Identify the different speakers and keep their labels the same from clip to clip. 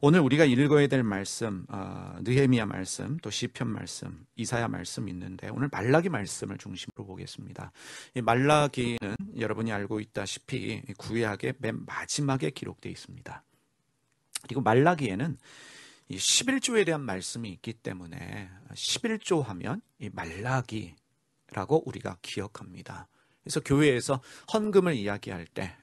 Speaker 1: 오늘 우리가 읽어야 될 말씀, 어, 느헤미야 말씀, 또 시편 말씀, 이사야 말씀 있는데 오늘 말라기 말씀을 중심으로 보겠습니다. 이 말라기는 여러분이 알고 있다시피 구약의 맨 마지막에 기록되어 있습니다. 그리고 말라기에는 이 11조에 대한 말씀이 있기 때문에 11조 하면 이 말라기라고 우리가 기억합니다. 그래서 교회에서 헌금을 이야기할 때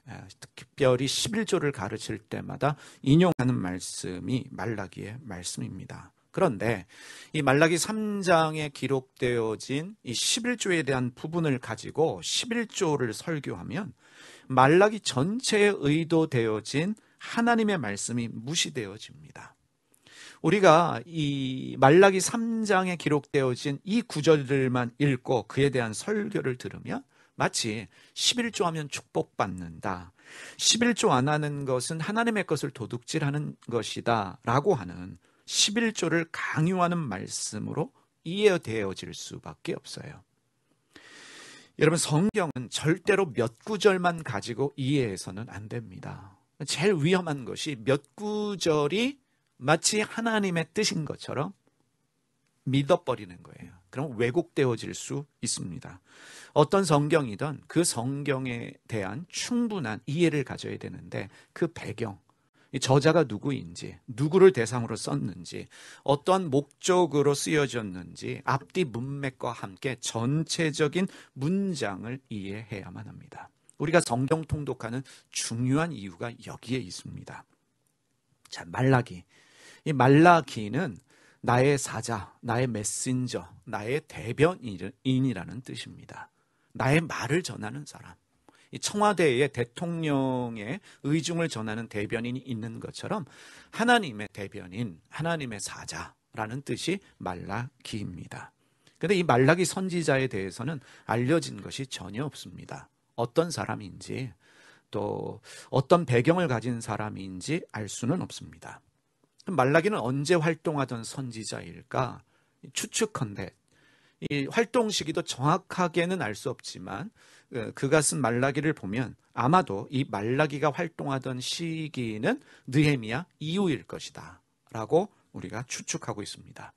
Speaker 1: 특별히 11조를 가르칠 때마다 인용하는 말씀이 말라기의 말씀입니다. 그런데 이 말라기 3장에 기록되어진 이 11조에 대한 부분을 가지고 11조를 설교하면 말라기 전체에 의도되어진 하나님의 말씀이 무시되어집니다. 우리가 이 말라기 3장에 기록되어진 이 구절들만 읽고 그에 대한 설교를 들으면 마치 11조 하면 축복받는다. 11조 안 하는 것은 하나님의 것을 도둑질하는 것이다. 라고 하는 11조를 강요하는 말씀으로 이해되어질 수밖에 없어요. 여러분, 성경은 절대로 몇 구절만 가지고 이해해서는 안 됩니다. 제일 위험한 것이 몇 구절이 마치 하나님의 뜻인 것처럼 믿어버리는 거예요. 그럼 왜곡되어질 수 있습니다. 어떤 성경이든 그 성경에 대한 충분한 이해를 가져야 되는데 그 배경, 저자가 누구인지, 누구를 대상으로 썼는지, 어떠한 목적으로 쓰여졌는지 앞뒤 문맥과 함께 전체적인 문장을 이해해야만 합니다. 우리가 성경 통독하는 중요한 이유가 여기에 있습니다. 자, 말라기. 이 말라기는 나의 사자, 나의 메신저, 나의 대변인이라는 뜻입니다. 나의 말을 전하는 사람. 이 청와대에 대통령의 의중을 전하는 대변인이 있는 것처럼 하나님의 대변인, 하나님의 사자라는 뜻이 말라기입니다. 근데 이 말라기 선지자에 대해서는 알려진 것이 전혀 없습니다. 어떤 사람인지 또 어떤 배경을 가진 사람인지 알 수는 없습니다. 말라기는 언제 활동하던 선지자일까? 추측컨대 이 활동 시기도 정확하게는 알 수 없지만 그가 그 쓴 말라기를 보면 아마도 이 말라기가 활동하던 시기는 느헤미야 이후일 것이다라고 우리가 추측하고 있습니다.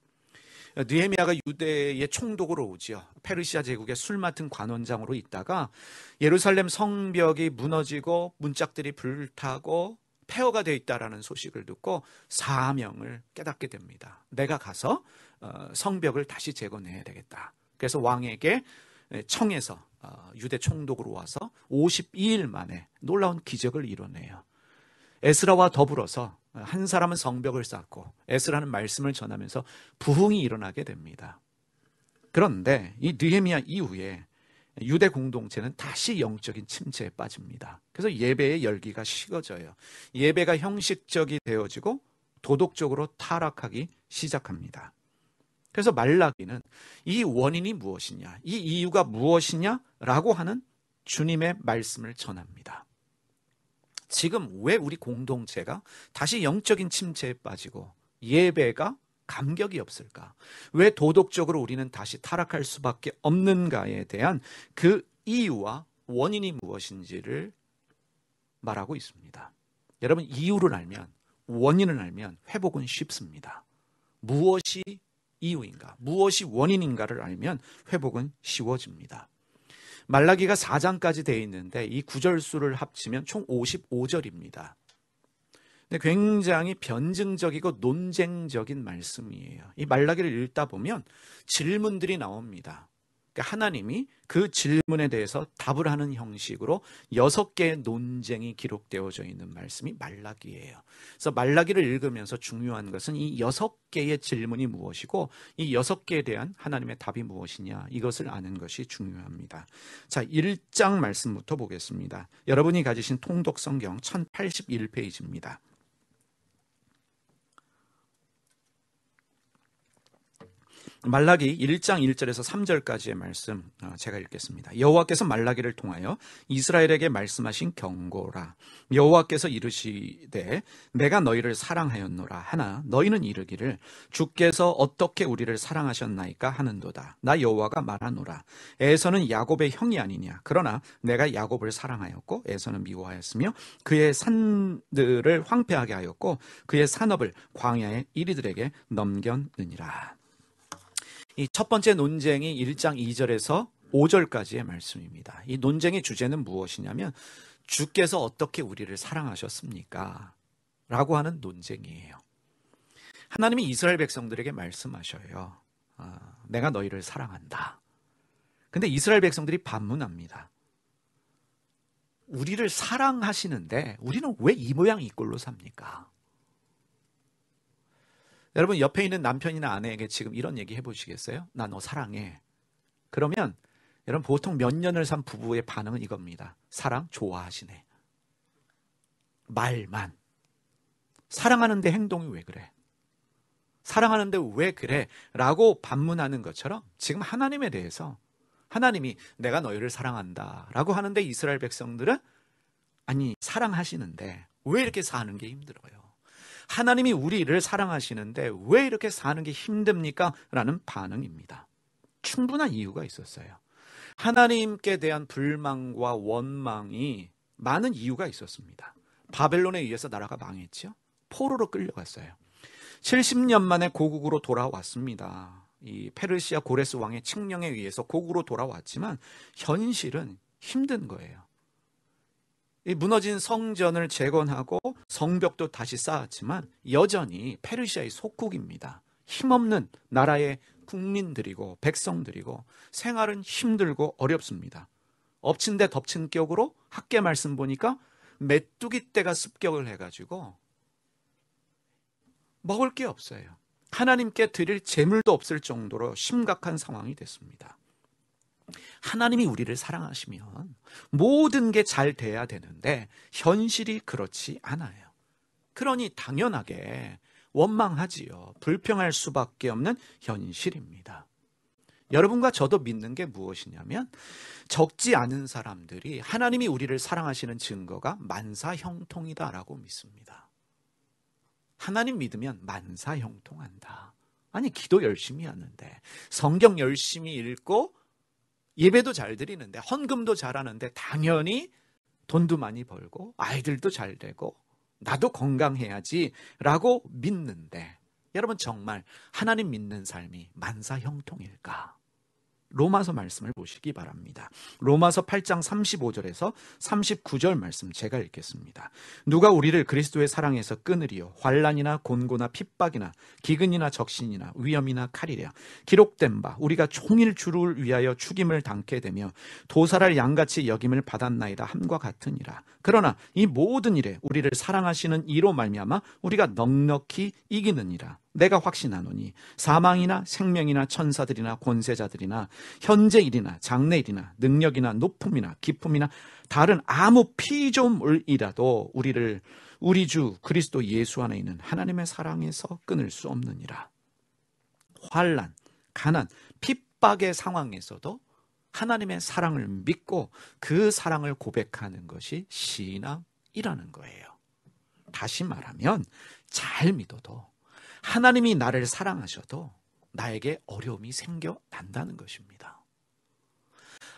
Speaker 1: 느헤미야가 유대의 총독으로 오지요. 페르시아 제국의 술 맡은 관원장으로 있다가 예루살렘 성벽이 무너지고 문짝들이 불타고 폐허가 되어 있다라는 소식을 듣고 사명을 깨닫게 됩니다. 내가 가서 어, 성벽을 다시 재건해야 되겠다. 그래서 왕에게 청에서 어, 유대 총독으로 와서 52일 만에 놀라운 기적을 이뤄내요. 에스라와 더불어서 어, 한 사람은 성벽을 쌓고 에스라는 말씀을 전하면서 부흥이 일어나게 됩니다. 그런데 이 느헤미야 이후에 유대 공동체는 다시 영적인 침체에 빠집니다. 그래서 예배의 열기가 식어져요. 예배가 형식적이 되어지고 도덕적으로 타락하기 시작합니다. 그래서 말라기는 이 원인이 무엇이냐, 이 이유가 무엇이냐라고 하는 주님의 말씀을 전합니다. 지금 왜 우리 공동체가 다시 영적인 침체에 빠지고 예배가 감격이 없을까? 왜 도덕적으로 우리는 다시 타락할 수밖에 없는가에 대한 그 이유와 원인이 무엇인지를 말하고 있습니다. 여러분, 이유를 알면, 원인을 알면 회복은 쉽습니다. 무엇이 이유인가, 무엇이 원인인가를 알면 회복은 쉬워집니다. 말라기가 4장까지 되어 있는데 이 구절수를 합치면 총 55절입니다. 근데 굉장히 변증적이고 논쟁적인 말씀이에요. 이 말라기를 읽다 보면 질문들이 나옵니다. 그러니까 하나님이 그 질문에 대해서 답을 하는 형식으로 여섯 개의 논쟁이 기록되어져 있는 말씀이 말라기예요. 그래서 말라기를 읽으면서 중요한 것은 이 여섯 개의 질문이 무엇이고 이 여섯 개에 대한 하나님의 답이 무엇이냐 이것을 아는 것이 중요합니다. 자, 1장 말씀부터 보겠습니다. 여러분이 가지신 통독 성경 1081페이지입니다. 말라기 1장 1절에서 3절까지의 말씀 어, 제가 읽겠습니다. 여호와께서 말라기를 통하여 이스라엘에게 말씀하신 경고라. 여호와께서 이르시되 내가 너희를 사랑하였노라 하나 너희는 이르기를 주께서 어떻게 우리를 사랑하셨나이까 하는도다. 나 여호와가 말하노라. 에서는 야곱의 형이 아니냐. 그러나 내가 야곱을 사랑하였고 에서는 미워하였으며 그의 산들을 황폐하게 하였고 그의 산업을 광야의 이리들에게 넘겼느니라. 이첫 번째 논쟁이 1장 2절에서 5절까지의 말씀입니다. 이 논쟁의 주제는 무엇이냐면 주께서 어떻게 우리를 사랑하셨습니까? 라고 하는 논쟁이에요. 하나님이 이스라엘 백성들에게 말씀하셔요. 아, 내가 너희를 사랑한다. 근데 이스라엘 백성들이 반문합니다. 우리를 사랑하시는데 우리는 왜 이 모양 이꼴로 삽니까? 여러분 옆에 있는 남편이나 아내에게 지금 이런 얘기 해보시겠어요? 나 너 사랑해. 그러면 여러분 보통 몇 년을 산 부부의 반응은 이겁니다. 사랑 좋아하시네. 말만. 사랑하는데 행동이 왜 그래? 사랑하는데 왜 그래? 라고 반문하는 것처럼 지금 하나님에 대해서 하나님이 내가 너희를 사랑한다 라고 하는데 이스라엘 백성들은 아니, 사랑하시는데 왜 이렇게 사는 게 힘들어요? 하나님이 우리를 사랑하시는데 왜 이렇게 사는 게 힘듭니까? 라는 반응입니다. 충분한 이유가 있었어요. 하나님께 대한 불망과 원망이 많은 이유가 있었습니다. 바벨론에 의해서 나라가 망했죠. 포로로 끌려갔어요. 70년 만에 고국으로 돌아왔습니다. 이 페르시아 고레스 왕의 칙령에 의해서 고국으로 돌아왔지만 현실은 힘든 거예요. 이 무너진 성전을 재건하고 성벽도 다시 쌓았지만 여전히 페르시아의 속국입니다. 힘없는 나라의 국민들이고 백성들이고 생활은 힘들고 어렵습니다. 엎친 데 덮친 격으로 학계 말씀 보니까 메뚜기 떼가 습격을 해가지고 먹을 게 없어요. 하나님께 드릴 재물도 없을 정도로 심각한 상황이 됐습니다. 하나님이 우리를 사랑하시면 모든 게 잘 돼야 되는데 현실이 그렇지 않아요. 그러니 당연하게 원망하지요. 불평할 수밖에 없는 현실입니다. 여러분과 저도 믿는 게 무엇이냐면 적지 않은 사람들이 하나님이 우리를 사랑하시는 증거가 만사형통이다라고 믿습니다. 하나님 믿으면 만사형통한다. 아니 기도 열심히 하는데 성경 열심히 읽고 예배도 잘 드리는데 헌금도 잘하는데 당연히 돈도 많이 벌고 아이들도 잘 되고 나도 건강해야지라고 믿는데 여러분 정말 하나님 믿는 삶이 만사형통일까? 로마서 말씀을 보시기 바랍니다. 로마서 8장 35절에서 39절 말씀 제가 읽겠습니다. 누가 우리를 그리스도의 사랑에서 끊으리요 환란이나 곤고나 핍박이나 기근이나 적신이나 위험이나 칼이랴 기록된 바 우리가 총일 주를 위하여 죽임을 당게 되며 도살할 양같이 여김을 받았나이다 함과 같으니라 그러나 이 모든 일에 우리를 사랑하시는 이로 말미암아 우리가 넉넉히 이기느니라. 내가 확신하노니 사망이나 생명이나 천사들이나 권세자들이나 현재 일이나 장래 일이나 능력이나 높음이나 기쁨이나 다른 아무 피조물이라도 우리를 우리 주 그리스도 예수 안에 있는 하나님의 사랑에서 끊을 수 없느니라. 환란, 가난, 핍박의 상황에서도 하나님의 사랑을 믿고 그 사랑을 고백하는 것이 신앙이라는 거예요. 다시 말하면 잘 믿어도 하나님이 나를 사랑하셔도 나에게 어려움이 생겨난다는 것입니다.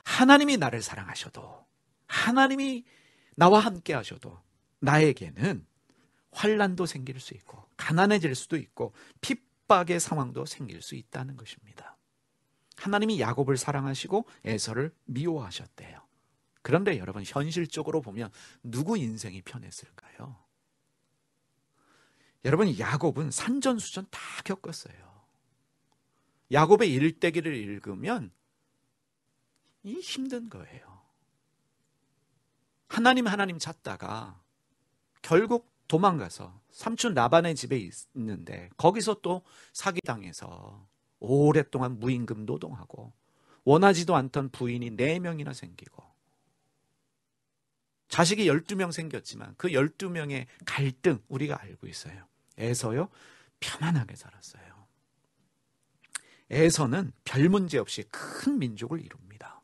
Speaker 1: 하나님이 나를 사랑하셔도 하나님이 나와 함께 하셔도 나에게는 환란도 생길 수 있고 가난해질 수도 있고 핍박의 상황도 생길 수 있다는 것입니다. 하나님이 야곱을 사랑하시고 에서를 미워하셨대요. 그런데 여러분 현실적으로 보면 누구 인생이 편했을까요? 여러분 야곱은 산전수전 다 겪었어요. 야곱의 일대기를 읽으면 이 힘든 거예요. 하나님 하나님 찾다가 결국 도망가서 삼촌 라반의 집에 있는데 거기서 또 사기당해서 오랫동안 무임금 노동하고 원하지도 않던 부인이 4명이나 생기고 자식이 12명 생겼지만 그 12명의 갈등 우리가 알고 있어요. 에서요. 편안하게 살았어요. 에서는 별 문제 없이 큰 민족을 이룹니다.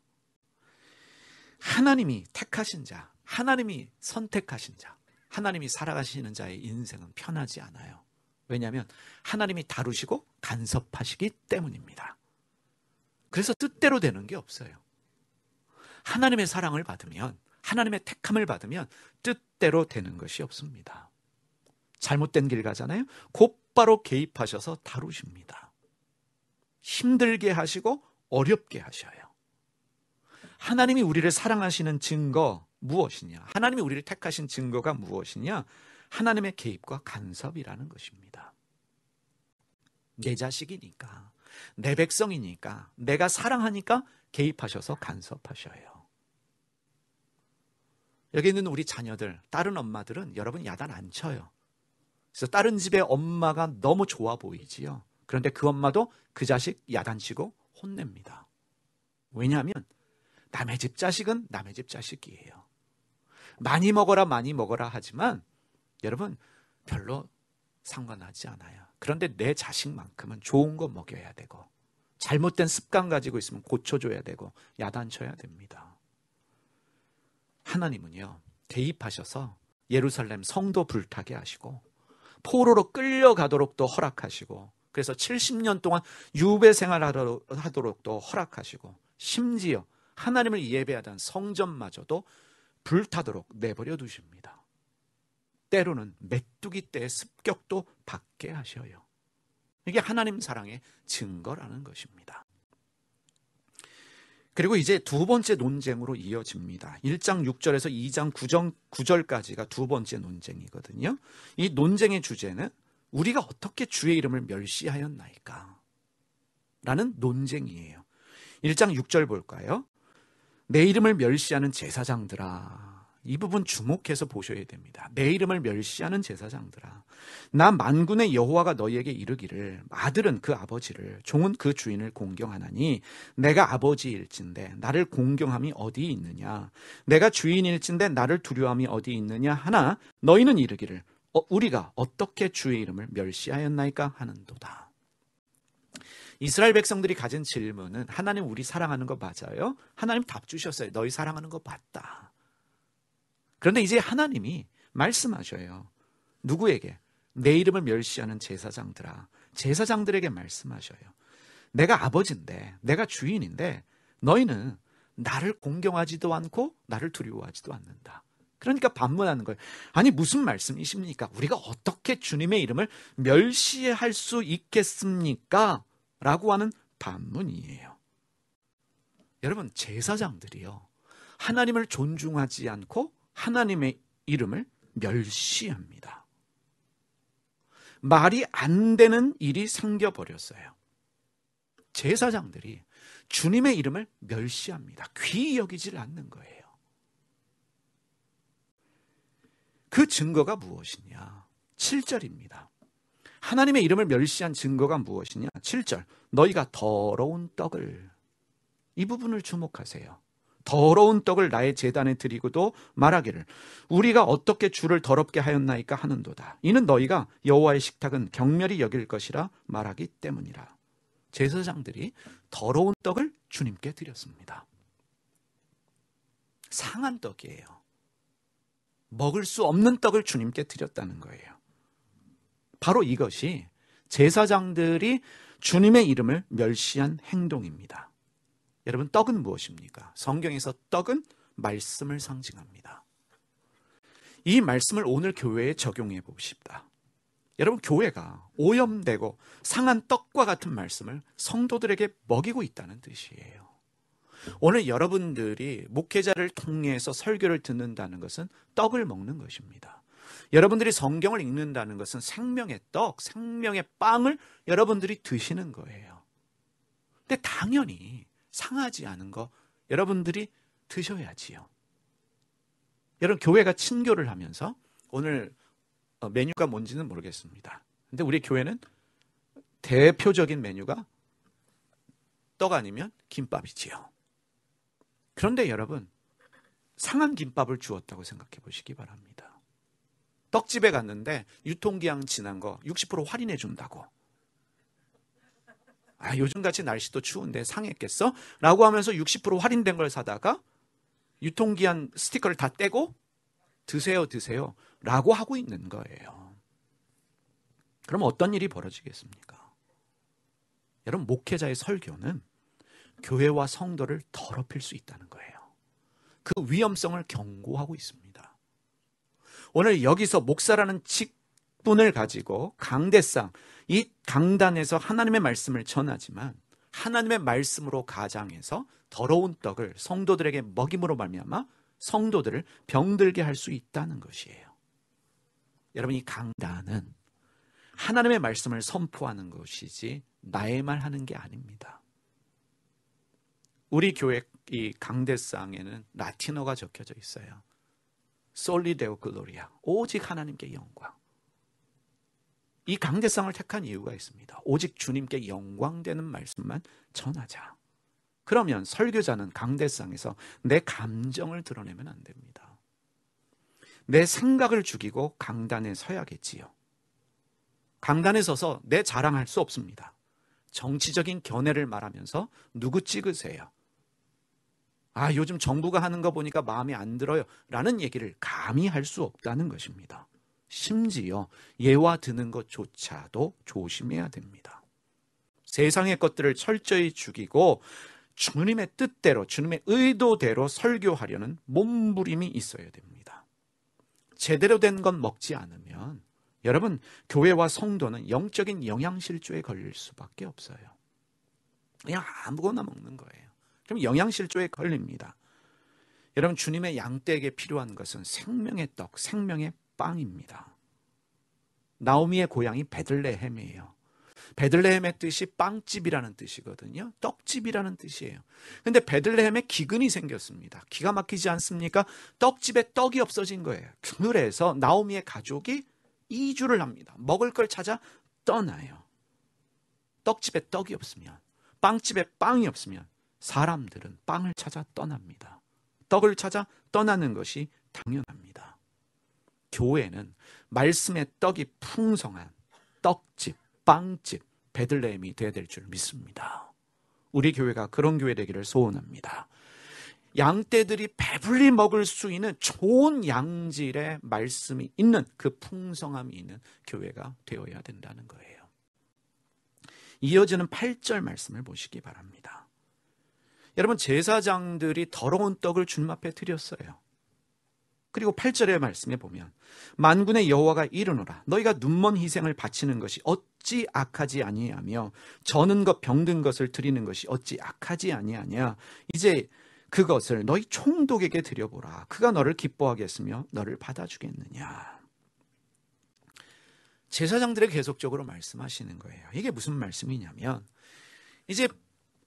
Speaker 1: 하나님이 택하신 자, 하나님이 선택하신 자, 하나님이 살아가시는 자의 인생은 편하지 않아요. 왜냐하면 하나님이 다루시고 간섭하시기 때문입니다. 그래서 뜻대로 되는 게 없어요. 하나님의 사랑을 받으면, 하나님의 택함을 받으면 뜻대로 되는 것이 없습니다. 잘못된 길 가잖아요. 곧바로 개입하셔서 다루십니다. 힘들게 하시고 어렵게 하셔요. 하나님이 우리를 사랑하시는 증거 무엇이냐? 하나님이 우리를 택하신 증거가 무엇이냐? 하나님의 개입과 간섭이라는 것입니다. 내 자식이니까, 내 백성이니까, 내가 사랑하니까 개입하셔서 간섭하셔요. 여기 있는 우리 자녀들, 다른 엄마들은 여러분 야단 안 쳐요. 그래서 다른 집의 엄마가 너무 좋아 보이지요. 그런데 그 엄마도 그 자식 야단치고 혼냅니다. 왜냐하면 남의 집 자식은 남의 집 자식이에요. 많이 먹어라, 많이 먹어라 하지만 여러분 별로 상관하지 않아요. 그런데 내 자식만큼은 좋은 거 먹여야 되고 잘못된 습관 가지고 있으면 고쳐줘야 되고 야단쳐야 됩니다. 하나님은요 대입하셔서 예루살렘 성도 불타게 하시고 포로로 끌려가도록도 허락하시고 그래서 70년 동안 유배 생활하도록도 허락하시고 심지어 하나님을 예배하던 성전마저도 불타도록 내버려 두십니다. 때로는 메뚜기 때 습격도 받게 하셔요. 이게 하나님 사랑의 증거라는 것입니다. 그리고 이제 두 번째 논쟁으로 이어집니다. 1장 6절에서 2장 9정, 9절까지가 두 번째 논쟁이거든요. 이 논쟁의 주제는 우리가 어떻게 주의 이름을 멸시하였나이까? 라는 논쟁이에요. 1장 6절 볼까요? 내 이름을 멸시하는 제사장들아. 이 부분 주목해서 보셔야 됩니다. 내 이름을 멸시하는 제사장들아, 나 만군의 여호와가 너희에게 이르기를 아들은 그 아버지를, 종은 그 주인을 공경하나니 내가 아버지일진데 나를 공경함이 어디 있느냐, 내가 주인일진데 나를 두려함이 어디 있느냐 하나 너희는 이르기를 어, 우리가 어떻게 주의 이름을 멸시하였나이까 하는도다. 이스라엘 백성들이 가진 질문은 하나님 우리 사랑하는 거 맞아요? 하나님 답 주셨어요. 너희 사랑하는 거 맞다. 그런데 이제 하나님이 말씀하셔요. 누구에게? 내 이름을 멸시하는 제사장들아. 제사장들에게 말씀하셔요. 내가 아버지인데, 내가 주인인데, 너희는 나를 공경하지도 않고 나를 두려워하지도 않는다. 그러니까 반문하는 거예요. 아니 무슨 말씀이십니까? 우리가 어떻게 주님의 이름을 멸시할 수 있겠습니까? 라고 하는 반문이에요. 여러분 제사장들이요. 하나님을 존중하지 않고 하나님의 이름을 멸시합니다. 말이 안 되는 일이 생겨버렸어요. 제사장들이 주님의 이름을 멸시합니다. 귀히 여기질 않는 거예요. 그 증거가 무엇이냐? 7절입니다. 하나님의 이름을 멸시한 증거가 무엇이냐? 7절. 너희가 더러운 떡을. 이 부분을 주목하세요. 더러운 떡을 나의 재단에 드리고도 말하기를 우리가 어떻게 주를 더럽게 하였나이까 하는도다. 이는 너희가 여호와의 식탁은 경멸이 여길 것이라 말하기 때문이라. 제사장들이 더러운 떡을 주님께 드렸습니다. 상한 떡이에요. 먹을 수 없는 떡을 주님께 드렸다는 거예요. 바로 이것이 제사장들이 주님의 이름을 멸시한 행동입니다. 여러분, 떡은 무엇입니까? 성경에서 떡은 말씀을 상징합니다. 이 말씀을 오늘 교회에 적용해 보십다 여러분, 교회가 오염되고 상한 떡과 같은 말씀을 성도들에게 먹이고 있다는 뜻이에요. 오늘 여러분들이 목회자를 통해서 설교를 듣는다는 것은 떡을 먹는 것입니다. 여러분들이 성경을 읽는다는 것은 생명의 떡, 생명의 빵을 여러분들이 드시는 거예요. 근데 당연히 상하지 않은 거 여러분들이 드셔야지요. 여러분 교회가 친교를 하면서 오늘 어, 메뉴가 뭔지는 모르겠습니다. 근데 우리 교회는 대표적인 메뉴가 떡 아니면 김밥이지요. 그런데 여러분 상한 김밥을 주었다고 생각해 보시기 바랍니다. 떡집에 갔는데 유통기한 지난 거 60% 할인해 준다고 아, 요즘같이 날씨도 추운데 상했겠어? 라고 하면서 60% 할인된 걸 사다가 유통기한 스티커를 다 떼고 드세요, 드세요. 라고 하고 있는 거예요. 그럼 어떤 일이 벌어지겠습니까? 여러분, 목회자의 설교는 교회와 성도를 더럽힐 수 있다는 거예요. 그 위험성을 경고하고 있습니다. 오늘 여기서 목사라는 직 직분을 가지고 강대상, 이 강단에서 하나님의 말씀을 전하지만 하나님의 말씀으로 가장해서 더러운 떡을 성도들에게 먹임으로 말미암아 성도들을 병들게 할 수 있다는 것이에요. 여러분 이 강단은 하나님의 말씀을 선포하는 것이지 나의 말 하는 게 아닙니다. 우리 교회 이 강대상에는 라틴어가 적혀져 있어요. 솔리데오 글로리아. 오직 하나님께 영광. 이강대상을 택한 이유가 있습니다. 오직 주님께 영광되는 말씀만 전하자. 그러면 설교자는 강대상에서 내 감정을 드러내면 안 됩니다. 내 생각을 죽이고 강단에 서야겠지요. 강단에 서서 내 자랑할 수 없습니다. 정치적인 견해를 말하면서 누구 찍으세요? 아, 요즘 정부가 하는 거 보니까 마음에 안 들어요. 라는 얘기를 감히 할 수 없다는 것입니다. 심지어 예와 드는 것조차도 조심해야 됩니다. 세상의 것들을 철저히 죽이고 주님의 뜻대로, 주님의 의도대로 설교하려는 몸부림이 있어야 됩니다. 제대로 된 건 먹지 않으면 여러분, 교회와 성도는 영적인 영양실조에 걸릴 수밖에 없어요. 그냥 아무거나 먹는 거예요. 그럼 영양실조에 걸립니다. 여러분, 주님의 양떼에게 필요한 것은 생명의 떡, 생명의 빵입니다. 나오미의 고향이 베들레헴이에요. 베들레헴의 뜻이 빵집이라는 뜻이거든요. 떡집이라는 뜻이에요. 근데 베들레헴에 기근이 생겼습니다. 기가 막히지 않습니까? 떡집에 떡이 없어진 거예요. 그래서 나오미의 가족이 이주를 합니다. 먹을 걸 찾아 떠나요. 떡집에 떡이 없으면, 빵집에 빵이 없으면 사람들은 빵을 찾아 떠납니다. 떡을 찾아 떠나는 것이 당연합니다. 교회는 말씀의 떡이 풍성한 떡집, 빵집, 베들레헴이 되어야 될 줄 믿습니다. 우리 교회가 그런 교회 되기를 소원합니다. 양떼들이 배불리 먹을 수 있는 좋은 양질의 말씀이 있는 그 풍성함이 있는 교회가 되어야 된다는 거예요. 이어지는 8절 말씀을 보시기 바랍니다. 여러분 제사장들이 더러운 떡을 주님 앞에 드렸어요. 그리고 8절의 말씀에 보면 만군의 여호와가 이르노라 너희가 눈먼 희생을 바치는 것이 어찌 악하지 아니하며 저는 것 병든 것을 드리는 것이 어찌 악하지 아니하냐 이제 그것을 너희 총독에게 드려보라 그가 너를 기뻐하겠으며 너를 받아주겠느냐 제사장들의 계속적으로 말씀하시는 거예요 이게 무슨 말씀이냐면 이제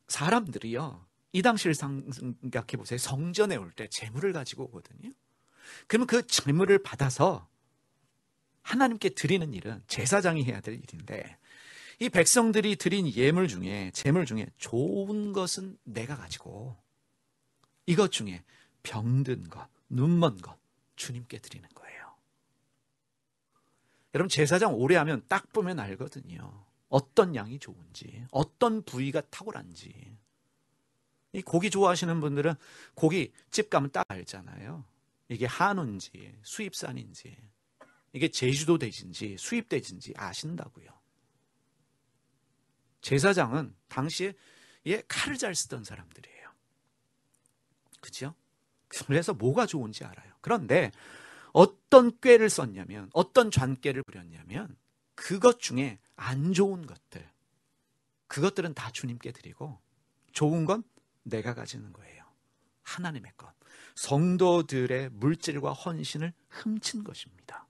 Speaker 1: 사람들이요 이 당시를 생각해 보세요 성전에 올 때 재물을 가지고 오거든요 그러면 그 재물을 받아서 하나님께 드리는 일은 제사장이 해야 될 일인데 이 백성들이 드린 예물 중에 재물 중에 좋은 것은 내가 가지고 이것 중에 병든 것, 눈먼 것 주님께 드리는 거예요. 여러분 제사장 오래 하면 딱 보면 알거든요. 어떤 양이 좋은지, 어떤 부위가 탁월한지. 이 고기 좋아하시는 분들은 고기 집 가면 딱 알잖아요. 이게 한우인지 수입산인지 이게 제주도 돼지인지 수입 돼지인지 아신다고요. 제사장은 당시에 예, 칼을 잘 쓰던 사람들이에요. 그죠? 그래서 뭐가 좋은지 알아요. 그런데 어떤 꾀를 썼냐면 어떤 잔꾀를 부렸냐면 그것 중에 안 좋은 것들 그것들은 다 주님께 드리고 좋은 건 내가 가지는 거예요. 하나님의 것. 성도들의 물질과 헌신을 훔친 것입니다.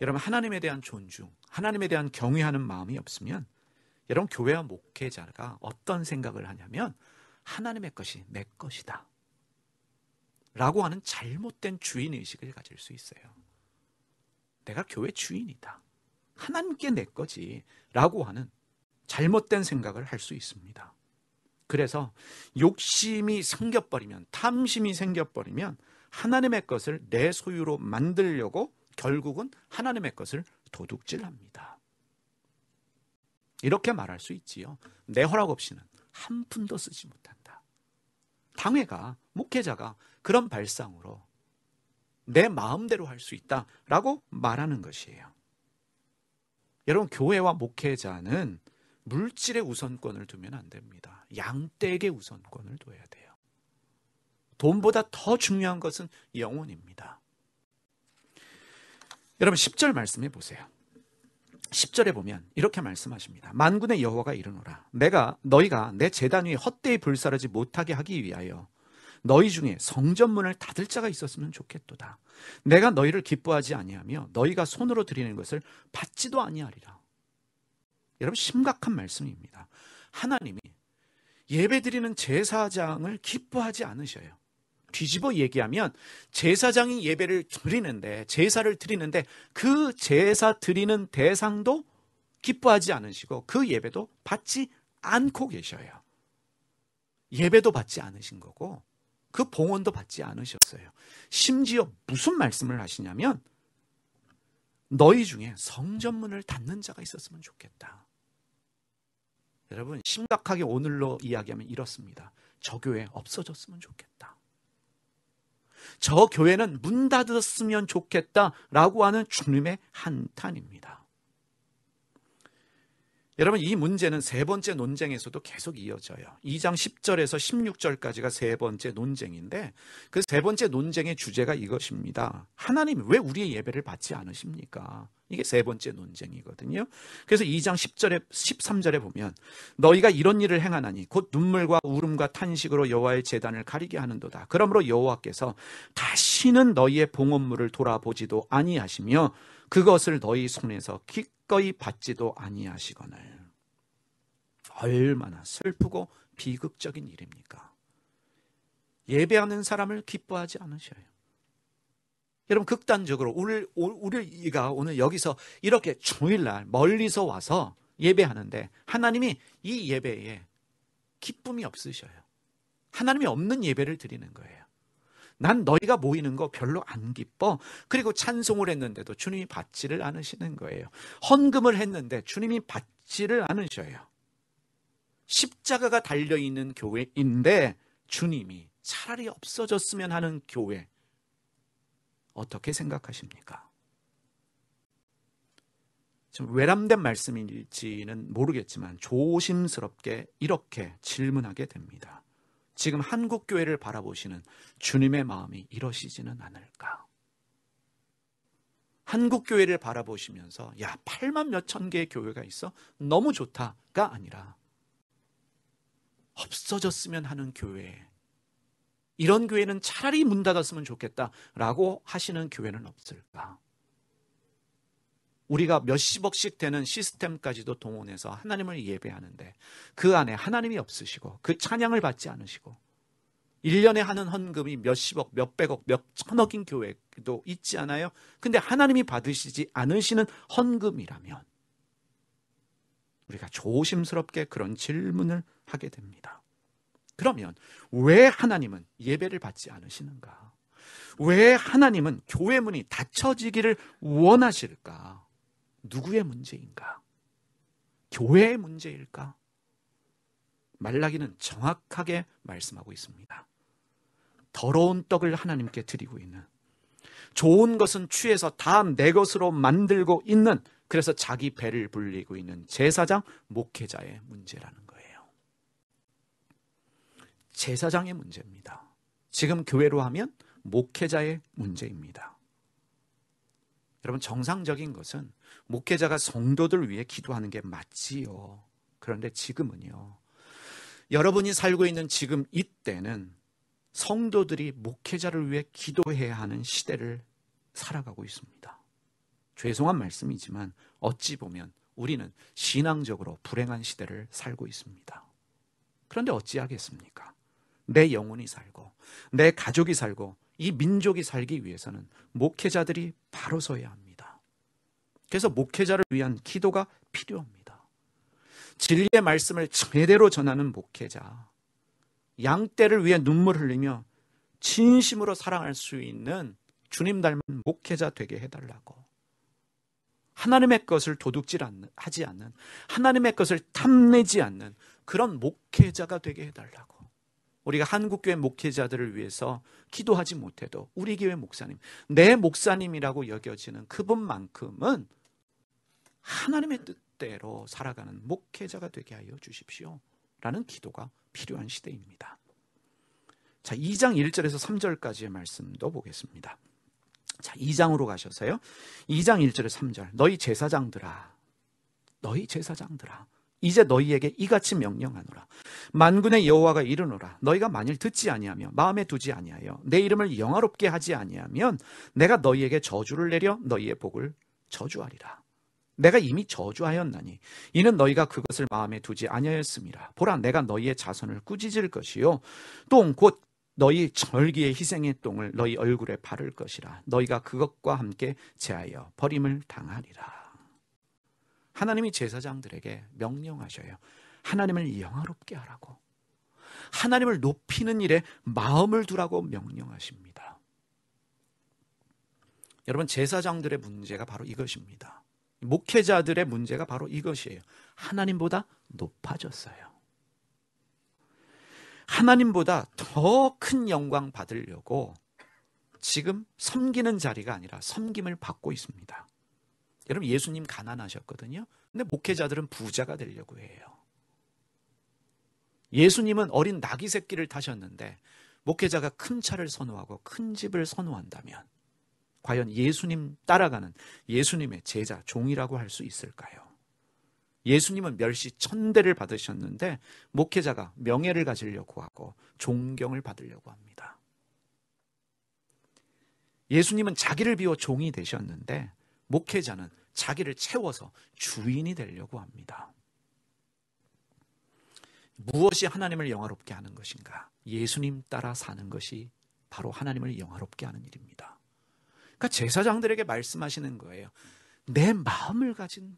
Speaker 1: 여러분 하나님에 대한 존중, 하나님에 대한 경외하는 마음이 없으면 여러분 교회와 목회자가 어떤 생각을 하냐면 하나님의 것이 내 것이다. 라고 하는 잘못된 주인 의식을 가질 수 있어요. 내가 교회 주인이다. 하나님께 내 거지. 라고 하는 잘못된 생각을 할 수 있습니다. 그래서 욕심이 생겨버리면 탐심이 생겨버리면 하나님의 것을 내 소유로 만들려고 결국은 하나님의 것을 도둑질합니다. 이렇게 말할 수 있지요. 내 허락 없이는 한 푼도 쓰지 못한다. 당회가 목회자가 그런 발상으로 내 마음대로 할 수 있다라고 말하는 것이에요. 여러분 교회와 목회자는 물질의 우선권을 두면 안 됩니다. 양떼에게 우선권을 둬야 돼요. 돈보다 더 중요한 것은 영혼입니다. 여러분 10절 말씀해 보세요. 10절에 보면 이렇게 말씀하십니다. 만군의 여호와가 이르노라 내가 너희가 내 재단 위에 헛되이 불사르지 못하게 하기 위하여 너희 중에 성전문을 닫을 자가 있었으면 좋겠도다. 내가 너희를 기뻐하지 아니하며 너희가 손으로 드리는 것을 받지도 아니하리라. 여러분 심각한 말씀입니다. 하나님이 예배드리는 제사장을 기뻐하지 않으셔요. 뒤집어 얘기하면 제사장이 예배를 드리는데 제사를 드리는데 그 제사 드리는 대상도 기뻐하지 않으시고 그 예배도 받지 않고 계셔요. 예배도 받지 않으신 거고 그 봉헌도 받지 않으셨어요. 심지어 무슨 말씀을 하시냐면 너희 중에 성전문을 닫는 자가 있었으면 좋겠다. 여러분 심각하게 오늘로 이야기하면 이렇습니다. 저 교회 없어졌으면 좋겠다. 저 교회는 문 닫았으면 좋겠다라고 하는 주님의 한탄입니다. 여러분 이 문제는 세 번째 논쟁에서도 계속 이어져요. 2장 10절에서 16절까지가 세 번째 논쟁인데 그 세 번째 논쟁의 주제가 이것입니다. 하나님 왜 우리의 예배를 받지 않으십니까? 이게 세 번째 논쟁이거든요. 그래서 2장 10절에 13절에 보면 너희가 이런 일을 행하나니 곧 눈물과 울음과 탄식으로 여호와의 재단을 가리게 하는도다. 그러므로 여호와께서 다시는 너희의 봉헌물을 돌아보지도 아니하시며 그것을 너희 손에서 기꺼이 받지도 아니하시거늘. 얼마나 슬프고 비극적인 일입니까? 예배하는 사람을 기뻐하지 않으셔요. 여러분 극단적으로 오늘 우리가 오늘 여기서 이렇게 주일날 멀리서 와서 예배하는데 하나님이 이 예배에 기쁨이 없으셔요. 하나님이 없는 예배를 드리는 거예요. 난 너희가 모이는 거 별로 안 기뻐. 그리고 찬송을 했는데도 주님이 받지를 않으시는 거예요. 헌금을 했는데 주님이 받지를 않으셔요. 십자가가 달려 있는 교회인데 주님이 차라리 없어졌으면 하는 교회. 어떻게 생각하십니까? 좀 외람된 말씀일지는 모르겠지만 조심스럽게 이렇게 질문하게 됩니다. 지금 한국 교회를 바라보시는 주님의 마음이 이러시지는 않을까? 한국 교회를 바라보시면서 야 8만 몇 천 개의 교회가 있어 너무 좋다가 아니라 없어졌으면 하는 교회 이런 교회는 차라리 문 닫았으면 좋겠다라고 하시는 교회는 없을까? 우리가 몇십억씩 되는 시스템까지도 동원해서 하나님을 예배하는데 그 안에 하나님이 없으시고 그 찬양을 받지 않으시고 1년에 하는 헌금이 몇십억, 몇백억, 몇천억인 교회도 있지 않아요? 근데 하나님이 받으시지 않으시는 헌금이라면 우리가 조심스럽게 그런 질문을 하게 됩니다. 그러면 왜 하나님은 예배를 받지 않으시는가? 왜 하나님은 교회 문이 닫혀지기를 원하실까? 누구의 문제인가? 교회의 문제일까? 말라기는 정확하게 말씀하고 있습니다. 더러운 떡을 하나님께 드리고 있는 좋은 것은 취해서 다 내 것으로 만들고 있는 그래서 자기 배를 불리고 있는 제사장 목회자의 문제라는 것. 제사장의 문제입니다. 지금 교회로 하면 목회자의 문제입니다. 여러분 정상적인 것은 목회자가 성도들 위해 기도하는 게 맞지요. 그런데 지금은요. 여러분이 살고 있는 지금 이때는 성도들이 목회자를 위해 기도해야 하는 시대를 살아가고 있습니다. 죄송한 말씀이지만 어찌 보면 우리는 신앙적으로 불행한 시대를 살고 있습니다. 그런데 어찌하겠습니까? 내 영혼이 살고 내 가족이 살고 이 민족이 살기 위해서는 목회자들이 바로 서야 합니다. 그래서 목회자를 위한 기도가 필요합니다. 진리의 말씀을 제대로 전하는 목회자, 양떼를 위해 눈물 흘리며 진심으로 사랑할 수 있는 주님 닮은 목회자 되게 해달라고. 하나님의 것을 도둑질 하지 않는, 하나님의 것을 탐내지 않는 그런 목회자가 되게 해달라고. 우리가 한국교회 목회자들을 위해서 기도하지 못해도 우리 교회 목사님, 내 목사님이라고 여겨지는 그분만큼은 하나님의 뜻대로 살아가는 목회자가 되게 하여 주십시오. 라는 기도가 필요한 시대입니다. 자, 2장 1절에서 3절까지의 말씀도 보겠습니다. 자, 2장으로 가셔서요. 2장 1절에 3절. 너희 제사장들아. 너희 제사장들아. 이제 너희에게 이같이 명령하노라 만군의 여호와가 이르노라 너희가 만일 듣지 아니하며 마음에 두지 아니하여 내 이름을 영화롭게 하지 아니하면 내가 너희에게 저주를 내려 너희의 복을 저주하리라 내가 이미 저주하였나니 이는 너희가 그것을 마음에 두지 아니하였음이라 보라 내가 너희의 자손을 꾸짖을 것이요 또 곧 너희 절기의 희생의 똥을 너희 얼굴에 바를 것이라 너희가 그것과 함께 제하여 버림을 당하리라 하나님이 제사장들에게 명령하셔요. 하나님을 영화롭게 하라고. 하나님을 높이는 일에 마음을 두라고 명령하십니다. 여러분, 제사장들의 문제가 바로 이것입니다. 목회자들의 문제가 바로 이것이에요. 하나님보다 높아졌어요. 하나님보다 더 큰 영광 받으려고 지금 섬기는 자리가 아니라 섬김을 받고 있습니다. 여러분 예수님 가난하셨거든요. 근데 목회자들은 부자가 되려고 해요. 예수님은 어린 나귀 새끼를 타셨는데 목회자가 큰 차를 선호하고 큰 집을 선호한다면 과연 예수님 따라가는 예수님의 제자 종이라고 할 수 있을까요? 예수님은 멸시 천대를 받으셨는데 목회자가 명예를 가지려고 하고 존경을 받으려고 합니다. 예수님은 자기를 비워 종이 되셨는데 목회자는 자기를 채워서 주인이 되려고 합니다. 무엇이 하나님을 영화롭게 하는 것인가? 예수님 따라 사는 것이 바로 하나님을 영화롭게 하는 일입니다. 그러니까 제사장들에게 말씀하시는 거예요. 내 마음을 가진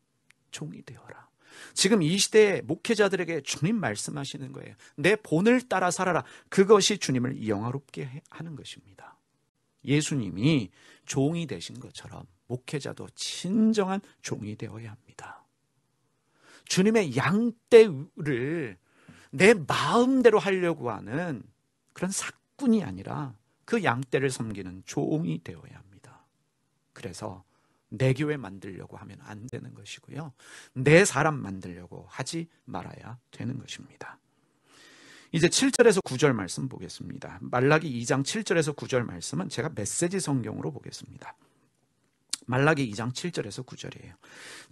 Speaker 1: 종이 되어라. 지금 이 시대의 목회자들에게 주님 말씀하시는 거예요. 내 본을 따라 살아라. 그것이 주님을 영화롭게 하는 것입니다. 예수님이 종이 되신 것처럼 목회자도 진정한 종이 되어야 합니다. 주님의 양떼를 내 마음대로 하려고 하는 그런 사꾼이 아니라 그 양떼를 섬기는 종이 되어야 합니다. 그래서 내 교회 만들려고 하면 안 되는 것이고요. 내 사람 만들려고 하지 말아야 되는 것입니다. 이제 7절에서 9절 말씀 보겠습니다. 말라기 2장 7절에서 9절 말씀은 제가 메시지 성경으로 보겠습니다. 말라기 2장 7절에서 9절이에요.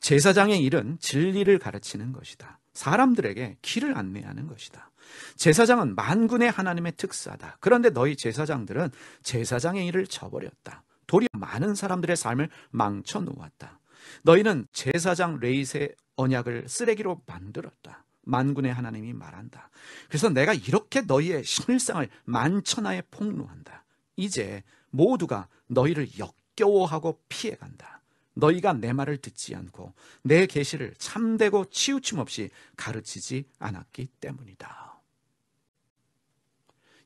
Speaker 1: 제사장의 일은 진리를 가르치는 것이다. 사람들에게 길을 안내하는 것이다. 제사장은 만군의 하나님의 특사다. 그런데 너희 제사장들은 제사장의 일을 저버렸다. 도리어 많은 사람들의 삶을 망쳐 놓았다. 너희는 제사장 레이의 스 언약을 쓰레기로 만들었다. 만군의 하나님이 말한다. 그래서 내가 이렇게 너희의 신 실상을 만천하에 폭로한다. 이제 모두가 너희를 역 역겨워하고 피해간다. 너희가 내 말을 듣지 않고 내 계시를 참되고 치우침 없이 가르치지 않았기 때문이다.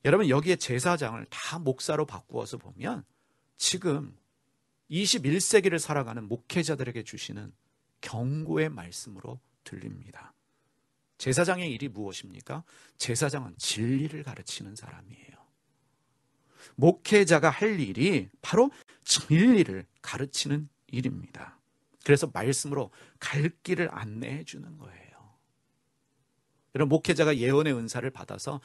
Speaker 1: 여러분 여기에 제사장을 다 목사로 바꾸어서 보면 지금 21세기를 살아가는 목회자들에게 주시는 경고의 말씀으로 들립니다. 제사장의 일이 무엇입니까? 제사장은 진리를 가르치는 사람이에요. 목회자가 할 일이 바로 진리를 가르치는 일입니다. 그래서 말씀으로 갈 길을 안내해 주는 거예요. 여러분, 목회자가 예언의 은사를 받아서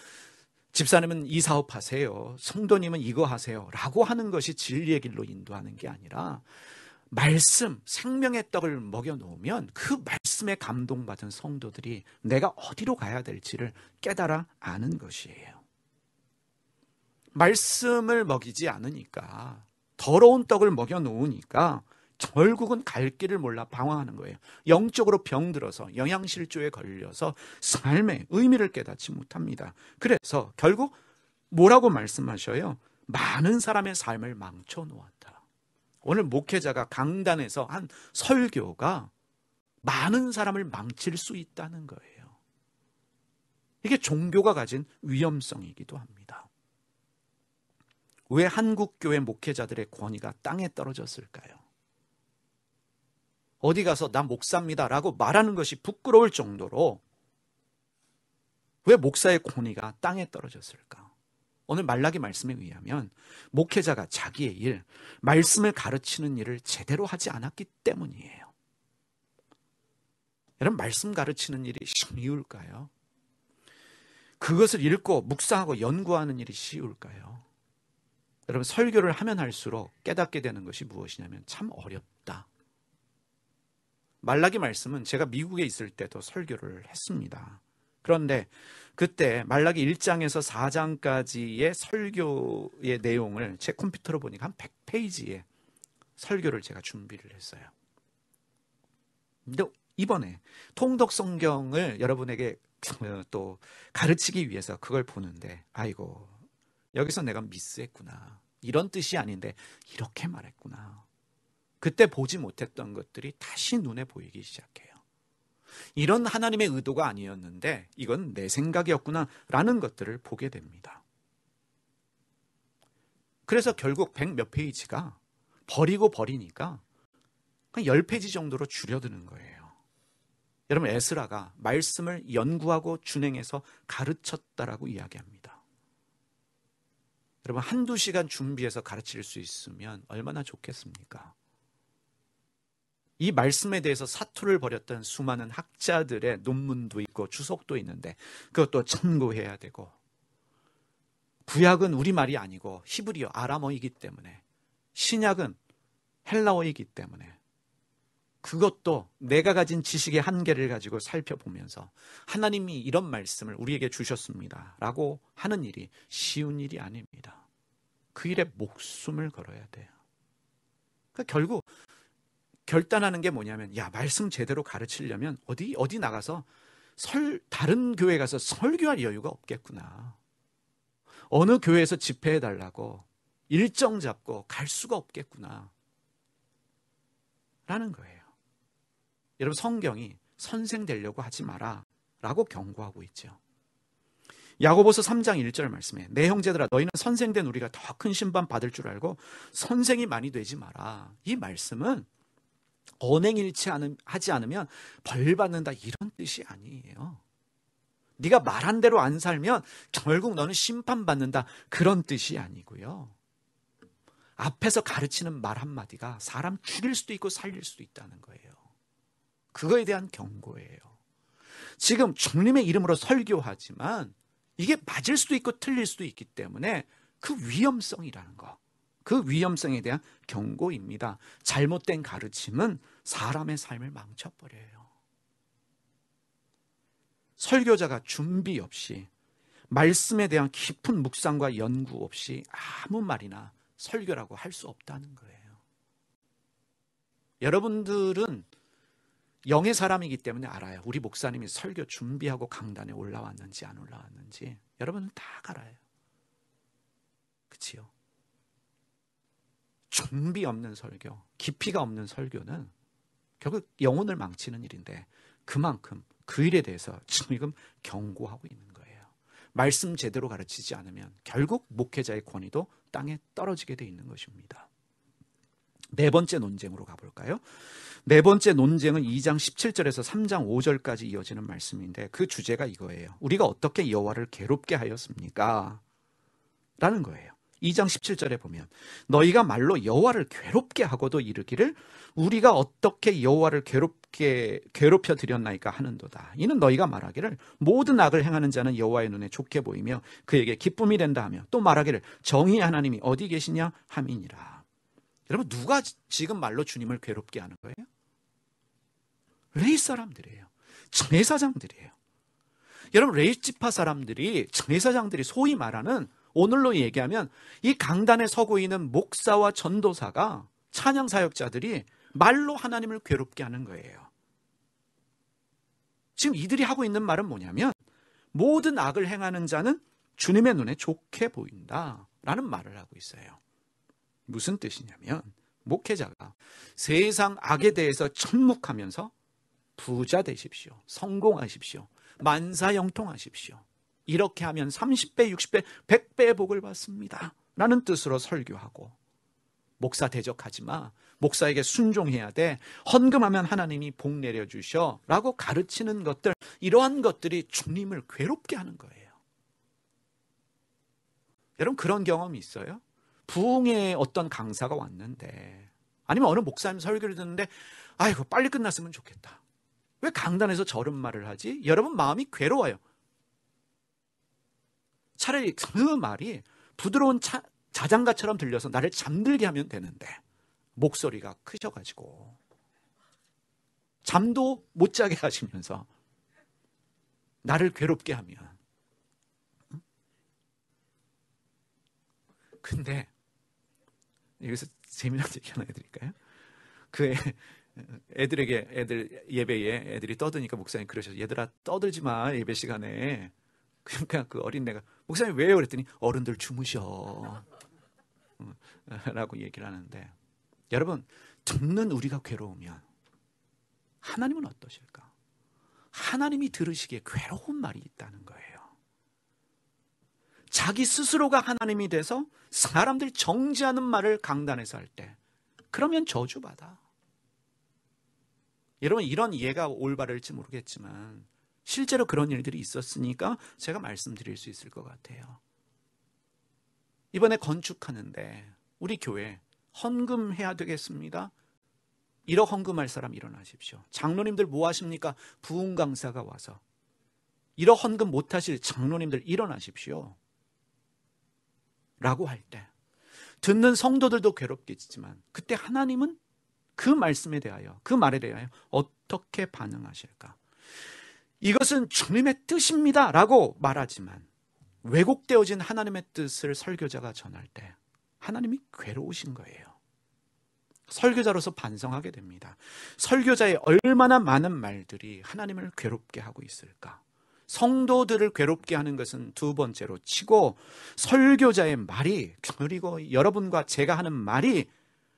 Speaker 1: 집사님은 이 사업 하세요. 성도님은 이거 하세요. 라고 하는 것이 진리의 길로 인도하는 게 아니라 말씀, 생명의 떡을 먹여놓으면 그 말씀에 감동받은 성도들이 내가 어디로 가야 될지를 깨달아 아는 것이에요. 말씀을 먹이지 않으니까 더러운 떡을 먹여 놓으니까 결국은 갈 길을 몰라 방황하는 거예요. 영적으로 병들어서 영양실조에 걸려서 삶의 의미를 깨닫지 못합니다. 그래서 결국 뭐라고 말씀하셔요? 많은 사람의 삶을 망쳐 놓았다. 오늘 목회자가 강단에서 한 설교가 많은 사람을 망칠 수 있다는 거예요. 이게 종교가 가진 위험성이기도 합니다. 왜 한국 교회 목회자들의 권위가 땅에 떨어졌을까요? 어디 가서 나 목사입니다라고 말하는 것이 부끄러울 정도로 왜 목사의 권위가 땅에 떨어졌을까? 오늘 말라기 말씀에 의하면 목회자가 자기의 일, 말씀을 가르치는 일을 제대로 하지 않았기 때문이에요. 여러분 말씀 가르치는 일이 쉬울까요? 그것을 읽고 묵상하고 연구하는 일이 쉬울까요? 여러분 설교를 하면 할수록 깨닫게 되는 것이 무엇이냐면 참 어렵다. 말라기 말씀은 제가 미국에 있을 때도 설교를 했습니다. 그런데 그때 말라기 1장에서 4장까지의 설교의 내용을 제 컴퓨터로 보니까 한 100페이지의 설교를 제가 준비를 했어요. 근데 이번에 통독 성경을 여러분에게 어, 또 가르치기 위해서 그걸 보는데 아이고 여기서 내가 미스했구나. 이런 뜻이 아닌데 이렇게 말했구나. 그때 보지 못했던 것들이 다시 눈에 보이기 시작해요. 이런 하나님의 의도가 아니었는데 이건 내 생각이었구나라는 것들을 보게 됩니다. 그래서 결국 백 몇 페이지가 버리고 버리니까 한 10페이지 정도로 줄여드는 거예요. 여러분 에스라가 말씀을 연구하고 준행해서 가르쳤다라고 이야기합니다. 여러분 한두 시간 준비해서 가르칠 수 있으면 얼마나 좋겠습니까? 이 말씀에 대해서 사투를 벌였던 수많은 학자들의 논문도 있고 주석도 있는데 그것도 참고해야 되고 구약은 우리말이 아니고 히브리어 아람어이기 때문에 신약은 헬라어이기 때문에 그것도 내가 가진 지식의 한계를 가지고 살펴보면서 하나님이 이런 말씀을 우리에게 주셨습니다. 라고 하는 일이 쉬운 일이 아닙니다. 그 일에 목숨을 걸어야 돼요. 그러니까 결국 결단하는 게 뭐냐면, 야, 말씀 제대로 가르치려면 어디, 어디 나가서 설, 다른 교회 가서 설교할 여유가 없겠구나. 어느 교회에서 집회해달라고 일정 잡고 갈 수가 없겠구나. 라는 거예요. 여러분 성경이 선생 되려고 하지 마라 라고 경고하고 있죠. 야고보서 3장 1절 말씀에 내 형제들아 너희는 선생된 우리가 더 큰 심판 받을 줄 알고 선생이 많이 되지 마라. 이 말씀은 언행일치 하지 않으면 벌 받는다 이런 뜻이 아니에요. 네가 말한 대로 안 살면 결국 너는 심판받는다 그런 뜻이 아니고요. 앞에서 가르치는 말 한마디가 사람 죽일 수도 있고 살릴 수도 있다는 거예요. 그거에 대한 경고예요. 지금 주님의 이름으로 설교하지만 이게 맞을 수도 있고 틀릴 수도 있기 때문에 그 위험성이라는 거. 그 위험성에 대한 경고입니다. 잘못된 가르침은 사람의 삶을 망쳐버려요. 설교자가 준비 없이 말씀에 대한 깊은 묵상과 연구 없이 아무 말이나 설교라고 할 수 없다는 거예요. 여러분들은 영의 사람이기 때문에 알아요. 우리 목사님이 설교 준비하고 강단에 올라왔는지 안 올라왔는지 여러분은 다 알아요. 그치요? 준비 없는 설교, 깊이가 없는 설교는 결국 영혼을 망치는 일인데 그만큼 그 일에 대해서 지금 경고하고 있는 거예요. 말씀 제대로 가르치지 않으면 결국 목회자의 권위도 땅에 떨어지게 돼 있는 것입니다. 네 번째 논쟁으로 가볼까요? 네 번째 논쟁은 2장 17절에서 3장 5절까지 이어지는 말씀인데 그 주제가 이거예요. 우리가 어떻게 여호와를 괴롭게 하였습니까? 라는 거예요. 2장 17절에 보면 너희가 말로 여호와를 괴롭게 하고도 이르기를 우리가 어떻게 여호와를 괴롭게 괴롭혀 드렸나이까 하는도다. 이는 너희가 말하기를 모든 악을 행하는 자는 여호와의 눈에 좋게 보이며 그에게 기쁨이 된다 하며 또 말하기를 정의의 하나님이 어디 계시냐 함이니라. 여러분 누가 지금 말로 주님을 괴롭게 하는 거예요? 레이 사람들이에요. 제사장들이에요. 여러분 레이 지파 사람들이 제사장들이 소위 말하는 오늘로 얘기하면 이 강단에 서고 있는 목사와 전도사가 찬양 사역자들이 말로 하나님을 괴롭게 하는 거예요. 지금 이들이 하고 있는 말은 뭐냐면 모든 악을 행하는 자는 주님의 눈에 좋게 보인다라는 말을 하고 있어요. 무슨 뜻이냐면 목회자가 세상 악에 대해서 천묵하면서 부자 되십시오. 성공하십시오. 만사 영통하십시오. 이렇게 하면 30배, 60배, 1 0 0배 복을 받습니다. 라는 뜻으로 설교하고 목사 대적하지 마. 목사에게 순종해야 돼. 헌금하면 하나님이 복 내려 주셔. 라고 가르치는 것들 이러한 것들이 주님을 괴롭게 하는 거예요. 여러분 그런 경험이 있어요? 부흥의 어떤 강사가 왔는데 아니면 어느 목사님 설교를 듣는데 아이고 빨리 끝났으면 좋겠다. 왜 강단에서 저런 말을 하지? 여러분 마음이 괴로워요. 차라리 그 말이 부드러운 차, 자장가처럼 들려서 나를 잠들게 하면 되는데 목소리가 크셔가지고 잠도 못 자게 하시면서 나를 괴롭게 하면 근데 여기서 재미난 얘기 하나 해드릴까요? 그 애, 들에게 애들 예배에 애들이 떠드니까 목사님 그러셔서 얘들아 떠들지 마 예배 시간에 그러니까 그 어린 애가 목사님 왜요 그랬더니 어른들 주무셔 음, 라고 얘기를 하는데 여러분 듣는 우리가 괴로우면 하나님은 어떠실까? 하나님이 들으시기에 괴로운 말이 있다는 거예요. 자기 스스로가 하나님이 돼서 사람들 정지하는 말을 강단에서 할 때 그러면 저주받아. 여러분 이런 이해가 올바를지 모르겠지만 실제로 그런 일들이 있었으니까 제가 말씀드릴 수 있을 것 같아요. 이번에 건축하는데 우리 교회 헌금해야 되겠습니다. 1억 헌금할 사람 일어나십시오. 장로님들 뭐 하십니까? 부흥 강사가 와서 1억 헌금 못 하실 장로님들 일어나십시오. 라고 할 때, 듣는 성도들도 괴롭겠지만, 그때 하나님은 그 말씀에 대하여, 그 말에 대하여 어떻게 반응하실까? 이것은 주님의 뜻입니다. 라고 말하지만, 왜곡되어진 하나님의 뜻을 설교자가 전할 때, 하나님이 괴로우신 거예요. 설교자로서 반성하게 됩니다. 설교자의 얼마나 많은 말들이 하나님을 괴롭게 하고 있을까? 성도들을 괴롭게 하는 것은 두 번째로 치고 설교자의 말이 그리고 여러분과 제가 하는 말이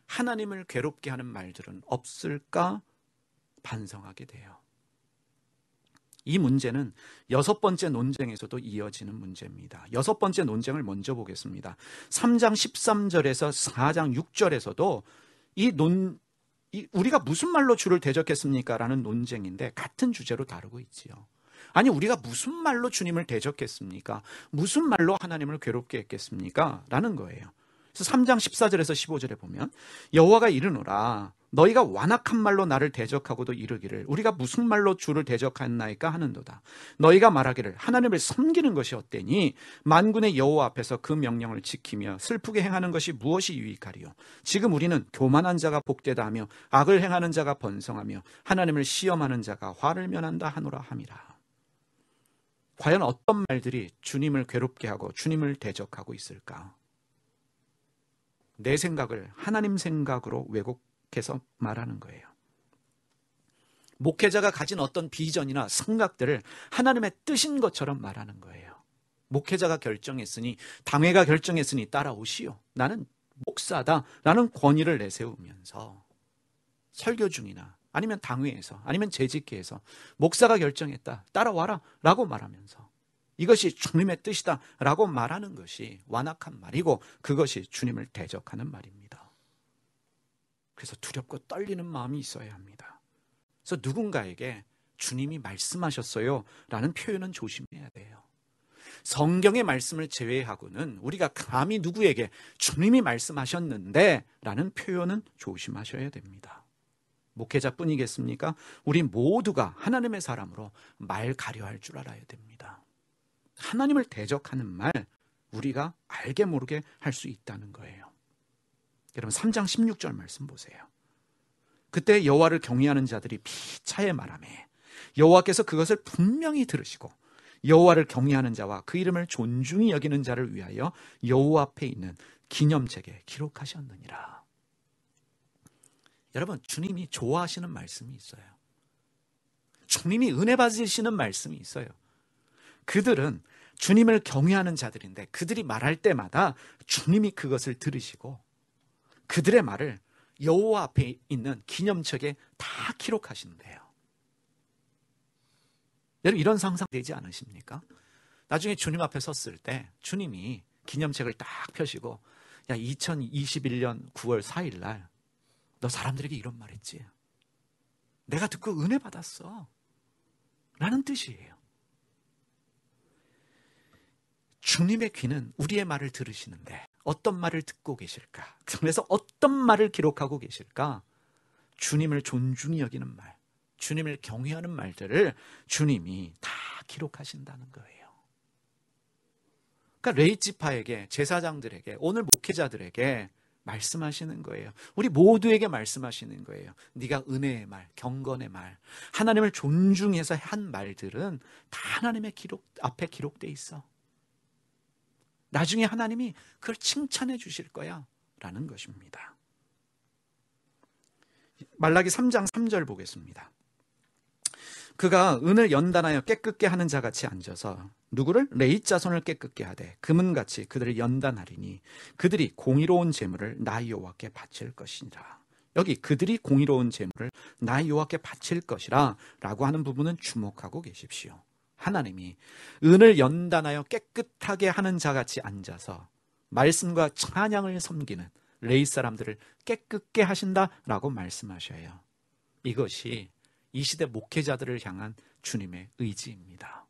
Speaker 1: 하나님을 괴롭게 하는 말들은 없을까 반성하게 돼요. 이 문제는 여섯 번째 논쟁에서도 이어지는 문제입니다. 여섯 번째 논쟁을 먼저 보겠습니다. 3장 13절에서 4장 6절에서도 이 논, 이 우리가 무슨 말로 주를 대적했습니까? 라는 논쟁인데 같은 주제로 다루고 있지요. 아니 우리가 무슨 말로 주님을 대적했습니까? 무슨 말로 하나님을 괴롭게 했겠습니까? 라는 거예요. 그래서 3장 14절에서 15절에 보면 여호와가 이르노라 너희가 완악한 말로 나를 대적하고도 이르기를 우리가 무슨 말로 주를 대적하였나이까 하는도다. 너희가 말하기를 하나님을 섬기는 것이 어때니 만군의 여호와 앞에서 그 명령을 지키며 슬프게 행하는 것이 무엇이 유익하리요. 지금 우리는 교만한 자가 복되다 하며 악을 행하는 자가 번성하며 하나님을 시험하는 자가 화를 면한다 하노라 함이라. 과연 어떤 말들이 주님을 괴롭게 하고 주님을 대적하고 있을까? 내 생각을 하나님 생각으로 왜곡해서 말하는 거예요. 목회자가 가진 어떤 비전이나 생각들을 하나님의 뜻인 것처럼 말하는 거예요. 목회자가 결정했으니, 당회가 결정했으니 따라오시오. 나는 목사다. 라는 권위를 내세우면서 설교 중이나 아니면 당회에서 아니면 재직회에서 목사가 결정했다 따라와라라고 말하면서 이것이 주님의 뜻이다라고 말하는 것이 완악한 말이고 그것이 주님을 대적하는 말입니다. 그래서 두렵고 떨리는 마음이 있어야 합니다. 그래서 누군가에게 주님이 말씀하셨어요라는 표현은 조심해야 돼요. 성경의 말씀을 제외하고는 우리가 감히 누구에게 주님이 말씀하셨는데라는 표현은 조심하셔야 됩니다. 목회자뿐이겠습니까? 우리 모두가 하나님의 사람으로 말 가려할 줄 알아야 됩니다. 하나님을 대적하는 말 우리가 알게 모르게 할 수 있다는 거예요. 여러분 3장 16절 말씀 보세요. 그때 여호와를 경외하는 자들이 피차에 말함에 여호와께서 그것을 분명히 들으시고 여호와를 경외하는 자와 그 이름을 존중히 여기는 자를 위하여 여호와 앞에 있는 기념책에 기록하셨느니라. 여러분, 주님이 좋아하시는 말씀이 있어요. 주님이 은혜 받으시는 말씀이 있어요. 그들은 주님을 경외하는 자들인데 그들이 말할 때마다 주님이 그것을 들으시고 그들의 말을 여호와 앞에 있는 기념책에 다 기록하신대요. 여러분 이런 상상되지 않으십니까? 나중에 주님 앞에 섰을 때 주님이 기념책을 딱 펴시고 야 2021년 9월 4일 날너 사람들에게 이런 말 했지? 내가 듣고 은혜 받았어. 라는 뜻이에요. 주님의 귀는 우리의 말을 들으시는데 어떤 말을 듣고 계실까? 그래서 어떤 말을 기록하고 계실까? 주님을 존중히 여기는 말, 주님을 경외하는 말들을 주님이 다 기록하신다는 거예요. 그러니까 레이지파에게 제사장들에게 오늘 목회자들에게 말씀하시는 거예요. 우리 모두에게 말씀하시는 거예요. 네가 은혜의 말, 경건의 말, 하나님을 존중해서 한 말들은 다 하나님의 기록 앞에 기록돼 있어. 나중에 하나님이 그걸 칭찬해 주실 거야라는 것입니다. 말라기 3장 3절 보겠습니다. 그가 은을 연단하여 깨끗게 하는 자 같이 앉아서 누구를 레이 자손을 깨끗게 하되 금은같이 그들을 연단하리니 그들이 공의로운 재물을 나 여호와께 바칠 것이니라. 여기 그들이 공의로운 재물을 나 여호와께 바칠 것이라라고 하는 부분은 주목하고 계십시오. 하나님이 은을 연단하여 깨끗하게 하는 자 같이 앉아서 말씀과 찬양을 섬기는 레이 사람들을 깨끗게 하신다라고 말씀하셔요. 이것이 이 시대 목회자들을 향한 주님의 의지입니다.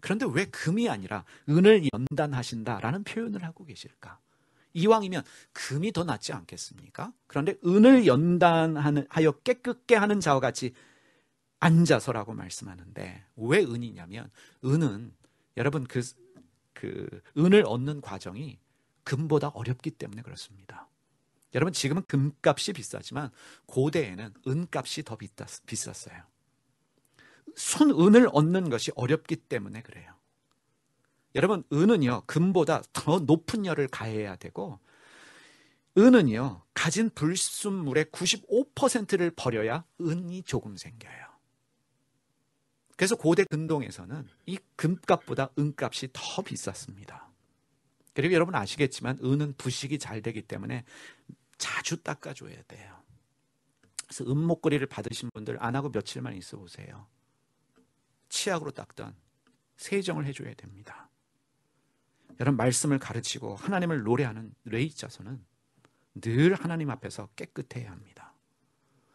Speaker 1: 그런데 왜 금이 아니라 은을 연단하신다라는 표현을 하고 계실까? 이왕이면 금이 더 낫지 않겠습니까? 그런데 은을 연단하여 깨끗게 하는 자와 같이 앉아서라고 말씀하는데 왜 은이냐면 은은 여러분 그, 그 은을 얻는 과정이 금보다 어렵기 때문에 그렇습니다. 여러분 지금은 금값이 비싸지만 고대에는 은값이 더 비쌌어요. 순은을 얻는 것이 어렵기 때문에 그래요. 여러분 은은요 금보다 더 높은 열을 가해야 되고 은은요 가진 불순물의 95%를 버려야 은이 조금 생겨요. 그래서 고대 근동에서는 이 금값보다 은값이 더 비쌌습니다. 그리고 여러분 아시겠지만 은은 부식이 잘 되기 때문에 자주 닦아줘야 돼요. 그래서 은목걸이를 받으신 분들 안 하고 며칠만 있어 보세요. 치약으로 닦던 세정을 해줘야 됩니다. 여러분 말씀을 가르치고 하나님을 노래하는 레이자서는 늘 하나님 앞에서 깨끗해야 합니다.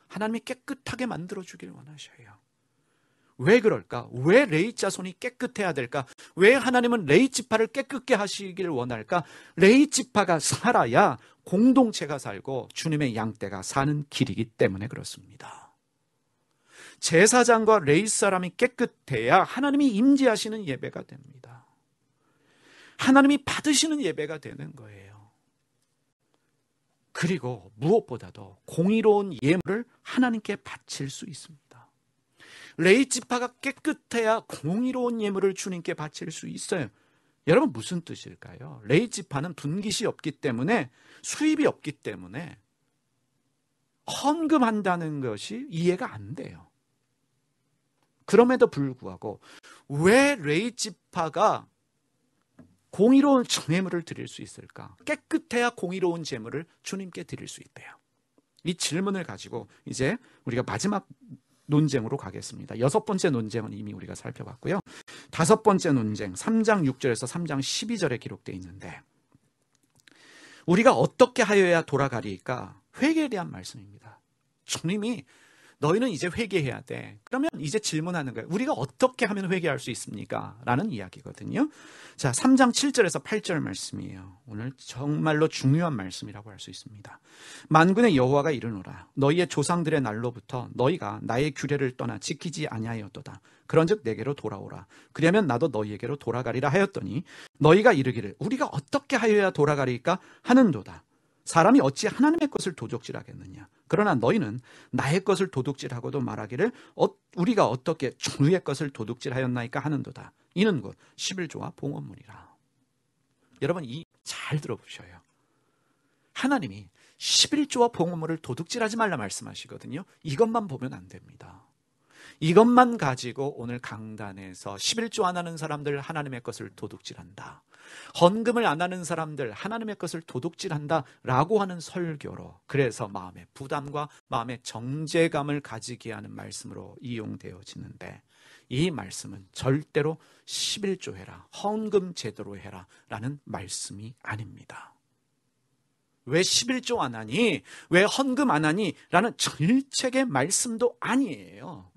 Speaker 1: 하나님이 깨끗하게 만들어 주길 원하셔요. 왜 그럴까? 왜 레이 자손이 깨끗해야 될까? 왜 하나님은 레이 지파를 깨끗게 하시길 원할까? 레이 지파가 살아야 공동체가 살고 주님의 양떼가 사는 길이기 때문에 그렇습니다. 제사장과 레이 사람이 깨끗해야 하나님이 임재하시는 예배가 됩니다. 하나님이 받으시는 예배가 되는 거예요. 그리고 무엇보다도 공의로운 예물을 하나님께 바칠 수 있습니다. 레이지파가 깨끗해야 공의로운 예물을 주님께 바칠 수 있어요. 여러분 무슨 뜻일까요? 레이지파는 분깃이 없기 때문에 수입이 없기 때문에 헌금한다는 것이 이해가 안 돼요. 그럼에도 불구하고 왜 레이지파가 공의로운 정물을 드릴 수 있을까? 깨끗해야 공의로운 재물을 주님께 드릴 수 있대요. 이 질문을 가지고 이제 우리가 마지막 논쟁으로 가겠습니다. 여섯 번째 논쟁은 이미 우리가 살펴봤고요. 다섯 번째 논쟁, 3장 6절에서 3장 12절에 기록되어 있는데 우리가 어떻게 하여야 돌아가리까? 회개에 대한 말씀입니다. 주님이 너희는 이제 회개해야 돼. 그러면 이제 질문하는 거예요. 우리가 어떻게 하면 회개할 수 있습니까? 라는 이야기거든요. 자, 3장 7절에서 8절 말씀이에요. 오늘 정말로 중요한 말씀이라고 할 수 있습니다. 만군의 여호와가 이르노라. 너희의 조상들의 날로부터 너희가 나의 규례를 떠나 지키지 아니하였도다. 그런즉 내게로 돌아오라. 그러면 나도 너희에게로 돌아가리라 하였더니 너희가 이르기를 우리가 어떻게 하여야 돌아가리까 하는도다. 사람이 어찌 하나님의 것을 도둑질하겠느냐? 그러나 너희는 나의 것을 도둑질하고도 말하기를 어, 우리가 어떻게 주의 것을 도둑질하였나이까 하는도다. 이는 곧 11조와 봉헌물이라. 여러분 이 잘 들어보셔요. 하나님이 11조와 봉헌물을 도둑질하지 말라 말씀하시거든요. 이것만 보면 안 됩니다. 이것만 가지고 오늘 강단에서 11조 안 하는 사람들 하나님의 것을 도둑질한다. 헌금을 안 하는 사람들 하나님의 것을 도둑질한다라고 하는 설교로 그래서 마음의 부담과 마음의 정제감을 가지게 하는 말씀으로 이용되어지는데 이 말씀은 절대로 11조 해라 헌금 제대로 해라라는 말씀이 아닙니다. 왜 11조 안 하니? 왜 헌금 안 하니? 라는 절책의 말씀도 아니에요.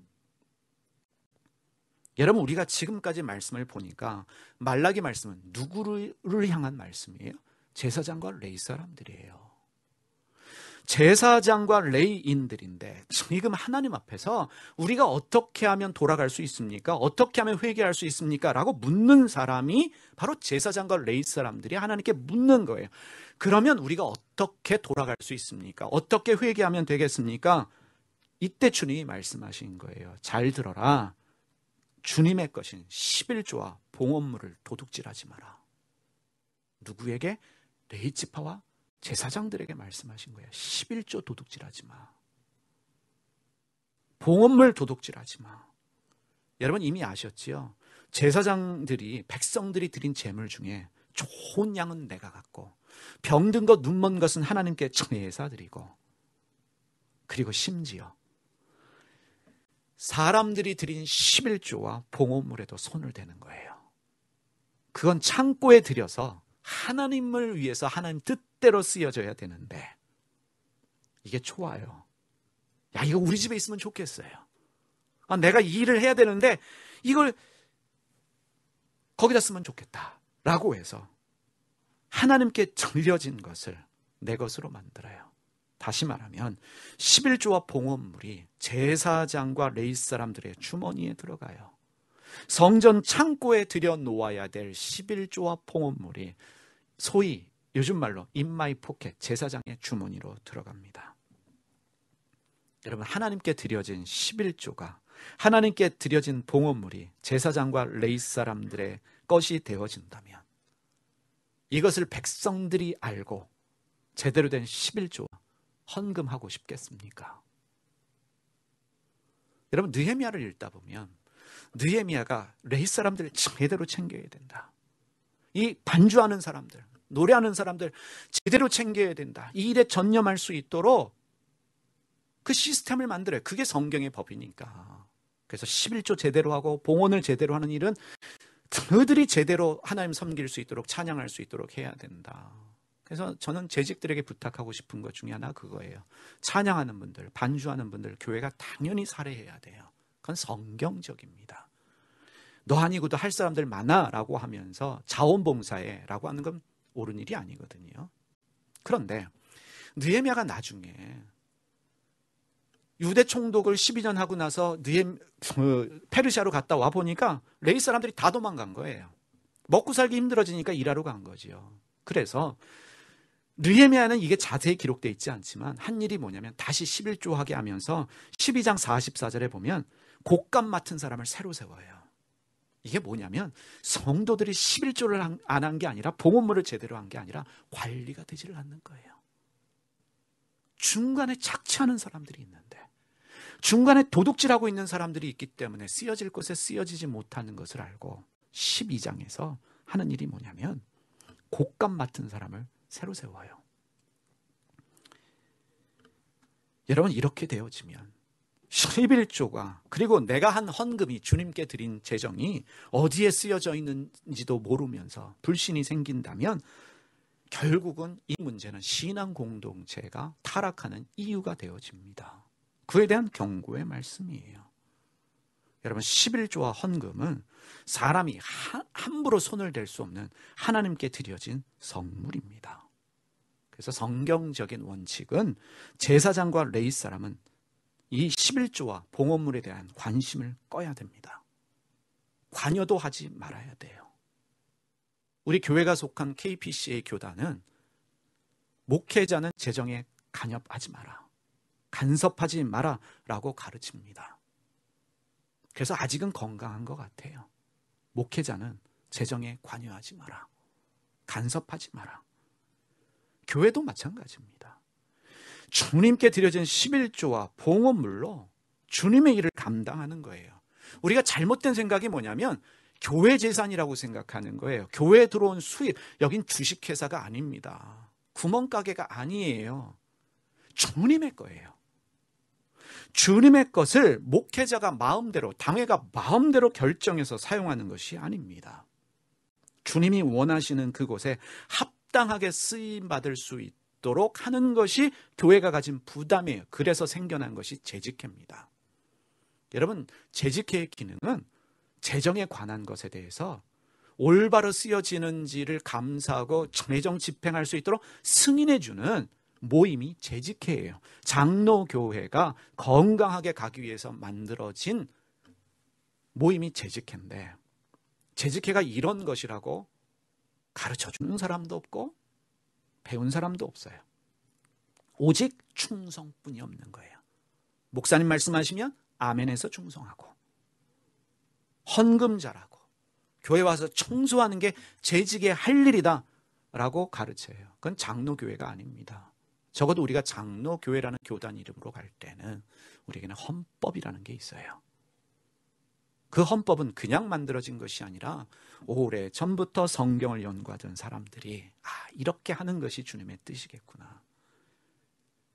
Speaker 1: 여러분 우리가 지금까지 말씀을 보니까 말라기 말씀은 누구를 향한 말씀이에요? 제사장과 레이 사람들이에요. 제사장과 레이인들인데 지금 하나님 앞에서 우리가 어떻게 하면 돌아갈 수 있습니까? 어떻게 하면 회개할 수 있습니까? 라고 묻는 사람이 바로 제사장과 레이 사람들이 하나님께 묻는 거예요. 그러면 우리가 어떻게 돌아갈 수 있습니까? 어떻게 회개하면 되겠습니까? 이때 주님이 말씀하신 거예요. 잘 들어라. 주님의 것인 11조와 봉헌물을 도둑질하지 마라. 누구에게? 레이치파와 제사장들에게 말씀하신 거예요. 11조 도둑질하지 마. 봉헌물 도둑질하지 마. 여러분 이미 아셨지요? 제사장들이 백성들이 드린 제물 중에 좋은 양은 내가 갖고 병든 것 눈먼 것은 하나님께 전해사 드리고 그리고 심지어 사람들이 드린 11조와 봉헌물에도 손을 대는 거예요. 그건 창고에 들여서 하나님을 위해서 하나님 뜻대로 쓰여져야 되는데 이게 좋아요. 야, 이거 우리 집에 있으면 좋겠어요. 아, 내가 일을 해야 되는데 이걸 거기다 쓰면 좋겠다. 라고 해서 하나님께 전려진 것을 내 것으로 만들어요. 다시 말하면 11조와 봉헌물이 제사장과 레이 사람들의 주머니에 들어가요. 성전 창고에 들여 놓아야 될 11조와 봉헌물이 소위 요즘 말로 인마이 포켓 제사장의 주머니로 들어갑니다. 여러분 하나님께 드려진 11조가 하나님께 드려진 봉헌물이 제사장과 레이 사람들의 것이 되어진다면 이것을 백성들이 알고 제대로 된 11조와 헌금하고 싶겠습니까? 여러분 느헤미야를 읽다 보면 느헤미야가 레이 사람들을 제대로 챙겨야 된다. 이 반주하는 사람들, 노래하는 사람들 제대로 챙겨야 된다. 이 일에 전념할 수 있도록 그 시스템을 만들어요. 그게 성경의 법이니까. 그래서 11조 제대로 하고 봉헌을 제대로 하는 일은 그들이 제대로 하나님 섬길 수 있도록 찬양할 수 있도록 해야 된다. 그래서 저는 재직들에게 부탁하고 싶은 것 중에 하나 그거예요. 찬양하는 분들, 반주하는 분들, 교회가 당연히 살해해야 돼요. 그건 성경적입니다. 너 아니고도 할 사람들 많아라고 하면서 자원봉사해라고 하는 건 옳은 일이 아니거든요. 그런데 느헤미아가 나중에 유대 총독을 12년 하고 나서 느헤 그, 페르시아로 갔다 와 보니까 레이 사람들이 다 도망간 거예요. 먹고 살기 힘들어지니까 일하러 간 거지요. 그래서 느헤미야는 이게 자세히 기록되어 있지 않지만 한 일이 뭐냐면 다시 11조하게 하면서 12장 44절에 보면 곡감 맡은 사람을 새로 세워요. 이게 뭐냐면 성도들이 11조를 안 한 게 아니라 봉헌물을 제대로 한 게 아니라 관리가 되지를 않는 거예요. 중간에 착취하는 사람들이 있는데 중간에 도둑질하고 있는 사람들이 있기 때문에 쓰여질 것에 쓰여지지 못하는 것을 알고 12장에서 하는 일이 뭐냐면 곡감 맡은 사람을 새로 세워요. 여러분 이렇게 되어지면 11조가 그리고 내가 한 헌금이 주님께 드린 재정이 어디에 쓰여져 있는지도 모르면서 불신이 생긴다면 결국은 이 문제는 신앙 공동체가 타락하는 이유가 되어집니다. 그에 대한 경고의 말씀이에요. 여러분 11조와 헌금은 사람이 함부로 손을 댈 수 없는 하나님께 드려진 성물입니다. 그래서 성경적인 원칙은 제사장과 레이 사람은 이 11조와 봉헌물에 대한 관심을 꺼야 됩니다. 관여도 하지 말아야 돼요. 우리 교회가 속한 KPC의 교단은 목회자는 재정에 간협하지 마라. 간섭하지 마라. 라고 가르칩니다. 그래서 아직은 건강한 것 같아요. 목회자는 재정에 관여하지 마라. 간섭하지 마라. 교회도 마찬가지입니다. 주님께 드려진 11조와 봉헌물로 주님의 일을 감당하는 거예요. 우리가 잘못된 생각이 뭐냐면 교회 재산이라고 생각하는 거예요. 교회에 들어온 수입, 여긴 주식회사가 아닙니다. 구멍가게가 아니에요. 주님의 거예요. 주님의 것을 목회자가 마음대로, 당회가 마음대로 결정해서 사용하는 것이 아닙니다. 주님이 원하시는 그곳에 합 합당하게 쓰임 받을 수 있도록 하는 것이 교회가 가진 부담이에요. 그래서 생겨난 것이 재직회입니다. 여러분, 재직회의 기능은 재정에 관한 것에 대해서 올바로 쓰여지는지를 감사하고 재정 집행할 수 있도록 승인해주는 모임이 재직회예요. 장로교회가 건강하게 가기 위해서 만들어진 모임이 재직회인데 재직회가 이런 것이라고 가르쳐 주는 사람도 없고 배운 사람도 없어요. 오직 충성뿐이 없는 거예요. 목사님 말씀하시면 아멘에서 충성하고 헌금 자라고 교회 와서 청소하는 게 재직의 할 일이다 라고 가르쳐요. 그건 장로교회가 아닙니다. 적어도 우리가 장로교회라는 교단 이름으로 갈 때는 우리에게는 헌법이라는 게 있어요. 그 헌법은 그냥 만들어진 것이 아니라 오래 전부터 성경을 연구하던 사람들이 아, 이렇게 하는 것이 주님의 뜻이겠구나.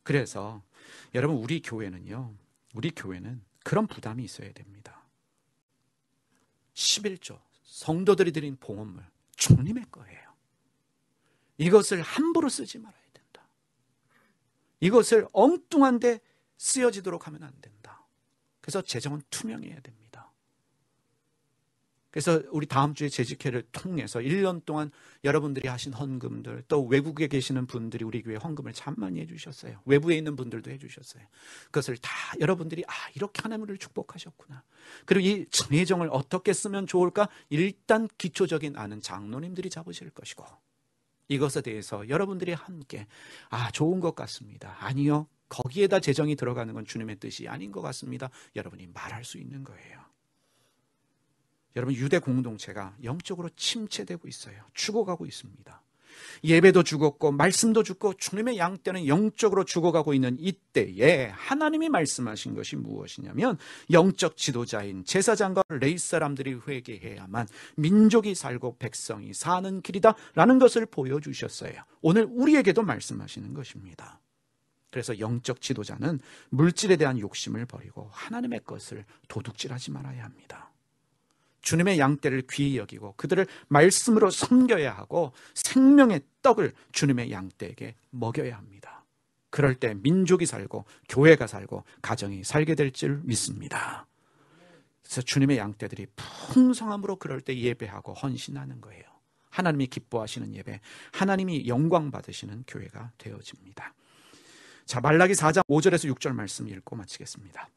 Speaker 1: 그래서 여러분 우리 교회는요. 우리 교회는 그런 부담이 있어야 됩니다. 11조 성도들이 드린 봉헌물 주님의 거예요. 이것을 함부로 쓰지 말아야 된다. 이것을 엉뚱한데 쓰여지도록 하면 안 된다. 그래서 재정은 투명해야 됩니다. 그래서 우리 다음 주에 재직회를 통해서 1년 동안 여러분들이 하신 헌금들 또 외국에 계시는 분들이 우리 교회 헌금을 참 많이 해주셨어요. 외부에 있는 분들도 해주셨어요. 그것을 다 여러분들이 아 이렇게 하나님을 축복하셨구나. 그리고 이 예정을 어떻게 쓰면 좋을까 일단 기초적인 아는 장로님들이 잡으실 것이고 이것에 대해서 여러분들이 함께 아 좋은 것 같습니다. 아니요 거기에다 재정이 들어가는 건 주님의 뜻이 아닌 것 같습니다. 여러분이 말할 수 있는 거예요. 여러분 유대 공동체가 영적으로 침체되고 있어요. 죽어가고 있습니다. 예배도 죽었고 말씀도 죽고 주님의 양떼는 영적으로 죽어가고 있는 이때에 하나님이 말씀하신 것이 무엇이냐면 영적 지도자인 제사장과 레이 사람들이 회개해야만 민족이 살고 백성이 사는 길이다라는 것을 보여주셨어요. 오늘 우리에게도 말씀하시는 것입니다. 그래서 영적 지도자는 물질에 대한 욕심을 버리고 하나님의 것을 도둑질하지 말아야 합니다. 주님의 양떼를 귀히 여기고 그들을 말씀으로 섬겨야 하고 생명의 떡을 주님의 양떼에게 먹여야 합니다. 그럴 때 민족이 살고 교회가 살고 가정이 살게 될 줄 믿습니다. 그래서 주님의 양떼들이 풍성함으로 그럴 때 예배하고 헌신하는 거예요. 하나님이 기뻐하시는 예배, 하나님이 영광 받으시는 교회가 되어집니다. 자, 말라기 4장 5절에서 6절 말씀 읽고 마치겠습니다.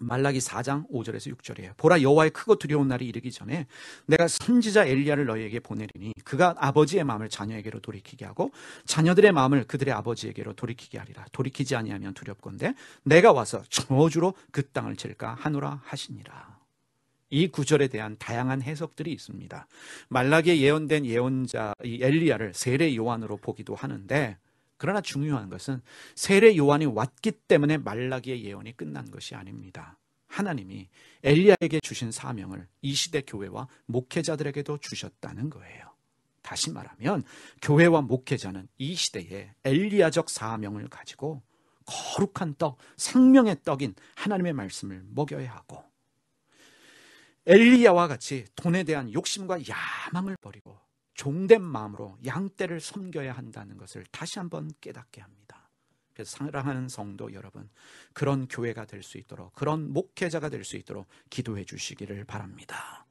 Speaker 1: 말라기 4장 5절에서 6절이에요. 보라 여호와의 크고 두려운 날이 이르기 전에 내가 선지자 엘리야를 너희에게 보내리니 그가 아버지의 마음을 자녀에게로 돌이키게 하고 자녀들의 마음을 그들의 아버지에게로 돌이키게 하리라. 돌이키지 아니하면 두렵건데 내가 와서 저주로 그 땅을 칠까 하노라 하시니라. 이 구절에 대한 다양한 해석들이 있습니다. 말라기에 예언된 예언자 이 엘리야를 세례 요한으로 보기도 하는데 그러나 중요한 것은 세례 요한이 왔기 때문에 말라기의 예언이 끝난 것이 아닙니다. 하나님이 엘리야에게 주신 사명을 이 시대 교회와 목회자들에게도 주셨다는 거예요. 다시 말하면 교회와 목회자는 이 시대에 엘리야적 사명을 가지고 거룩한 떡, 생명의 떡인 하나님의 말씀을 먹여야 하고 엘리야와 같이 돈에 대한 욕심과 야망을 버리고 종된 마음으로 양떼를 섬겨야 한다는 것을 다시 한번 깨닫게 합니다. 그래서 사랑하는 성도 여러분, 그런 교회가 될 수 있도록, 그런 목회자가 될 수 있도록 기도해 주시기를 바랍니다.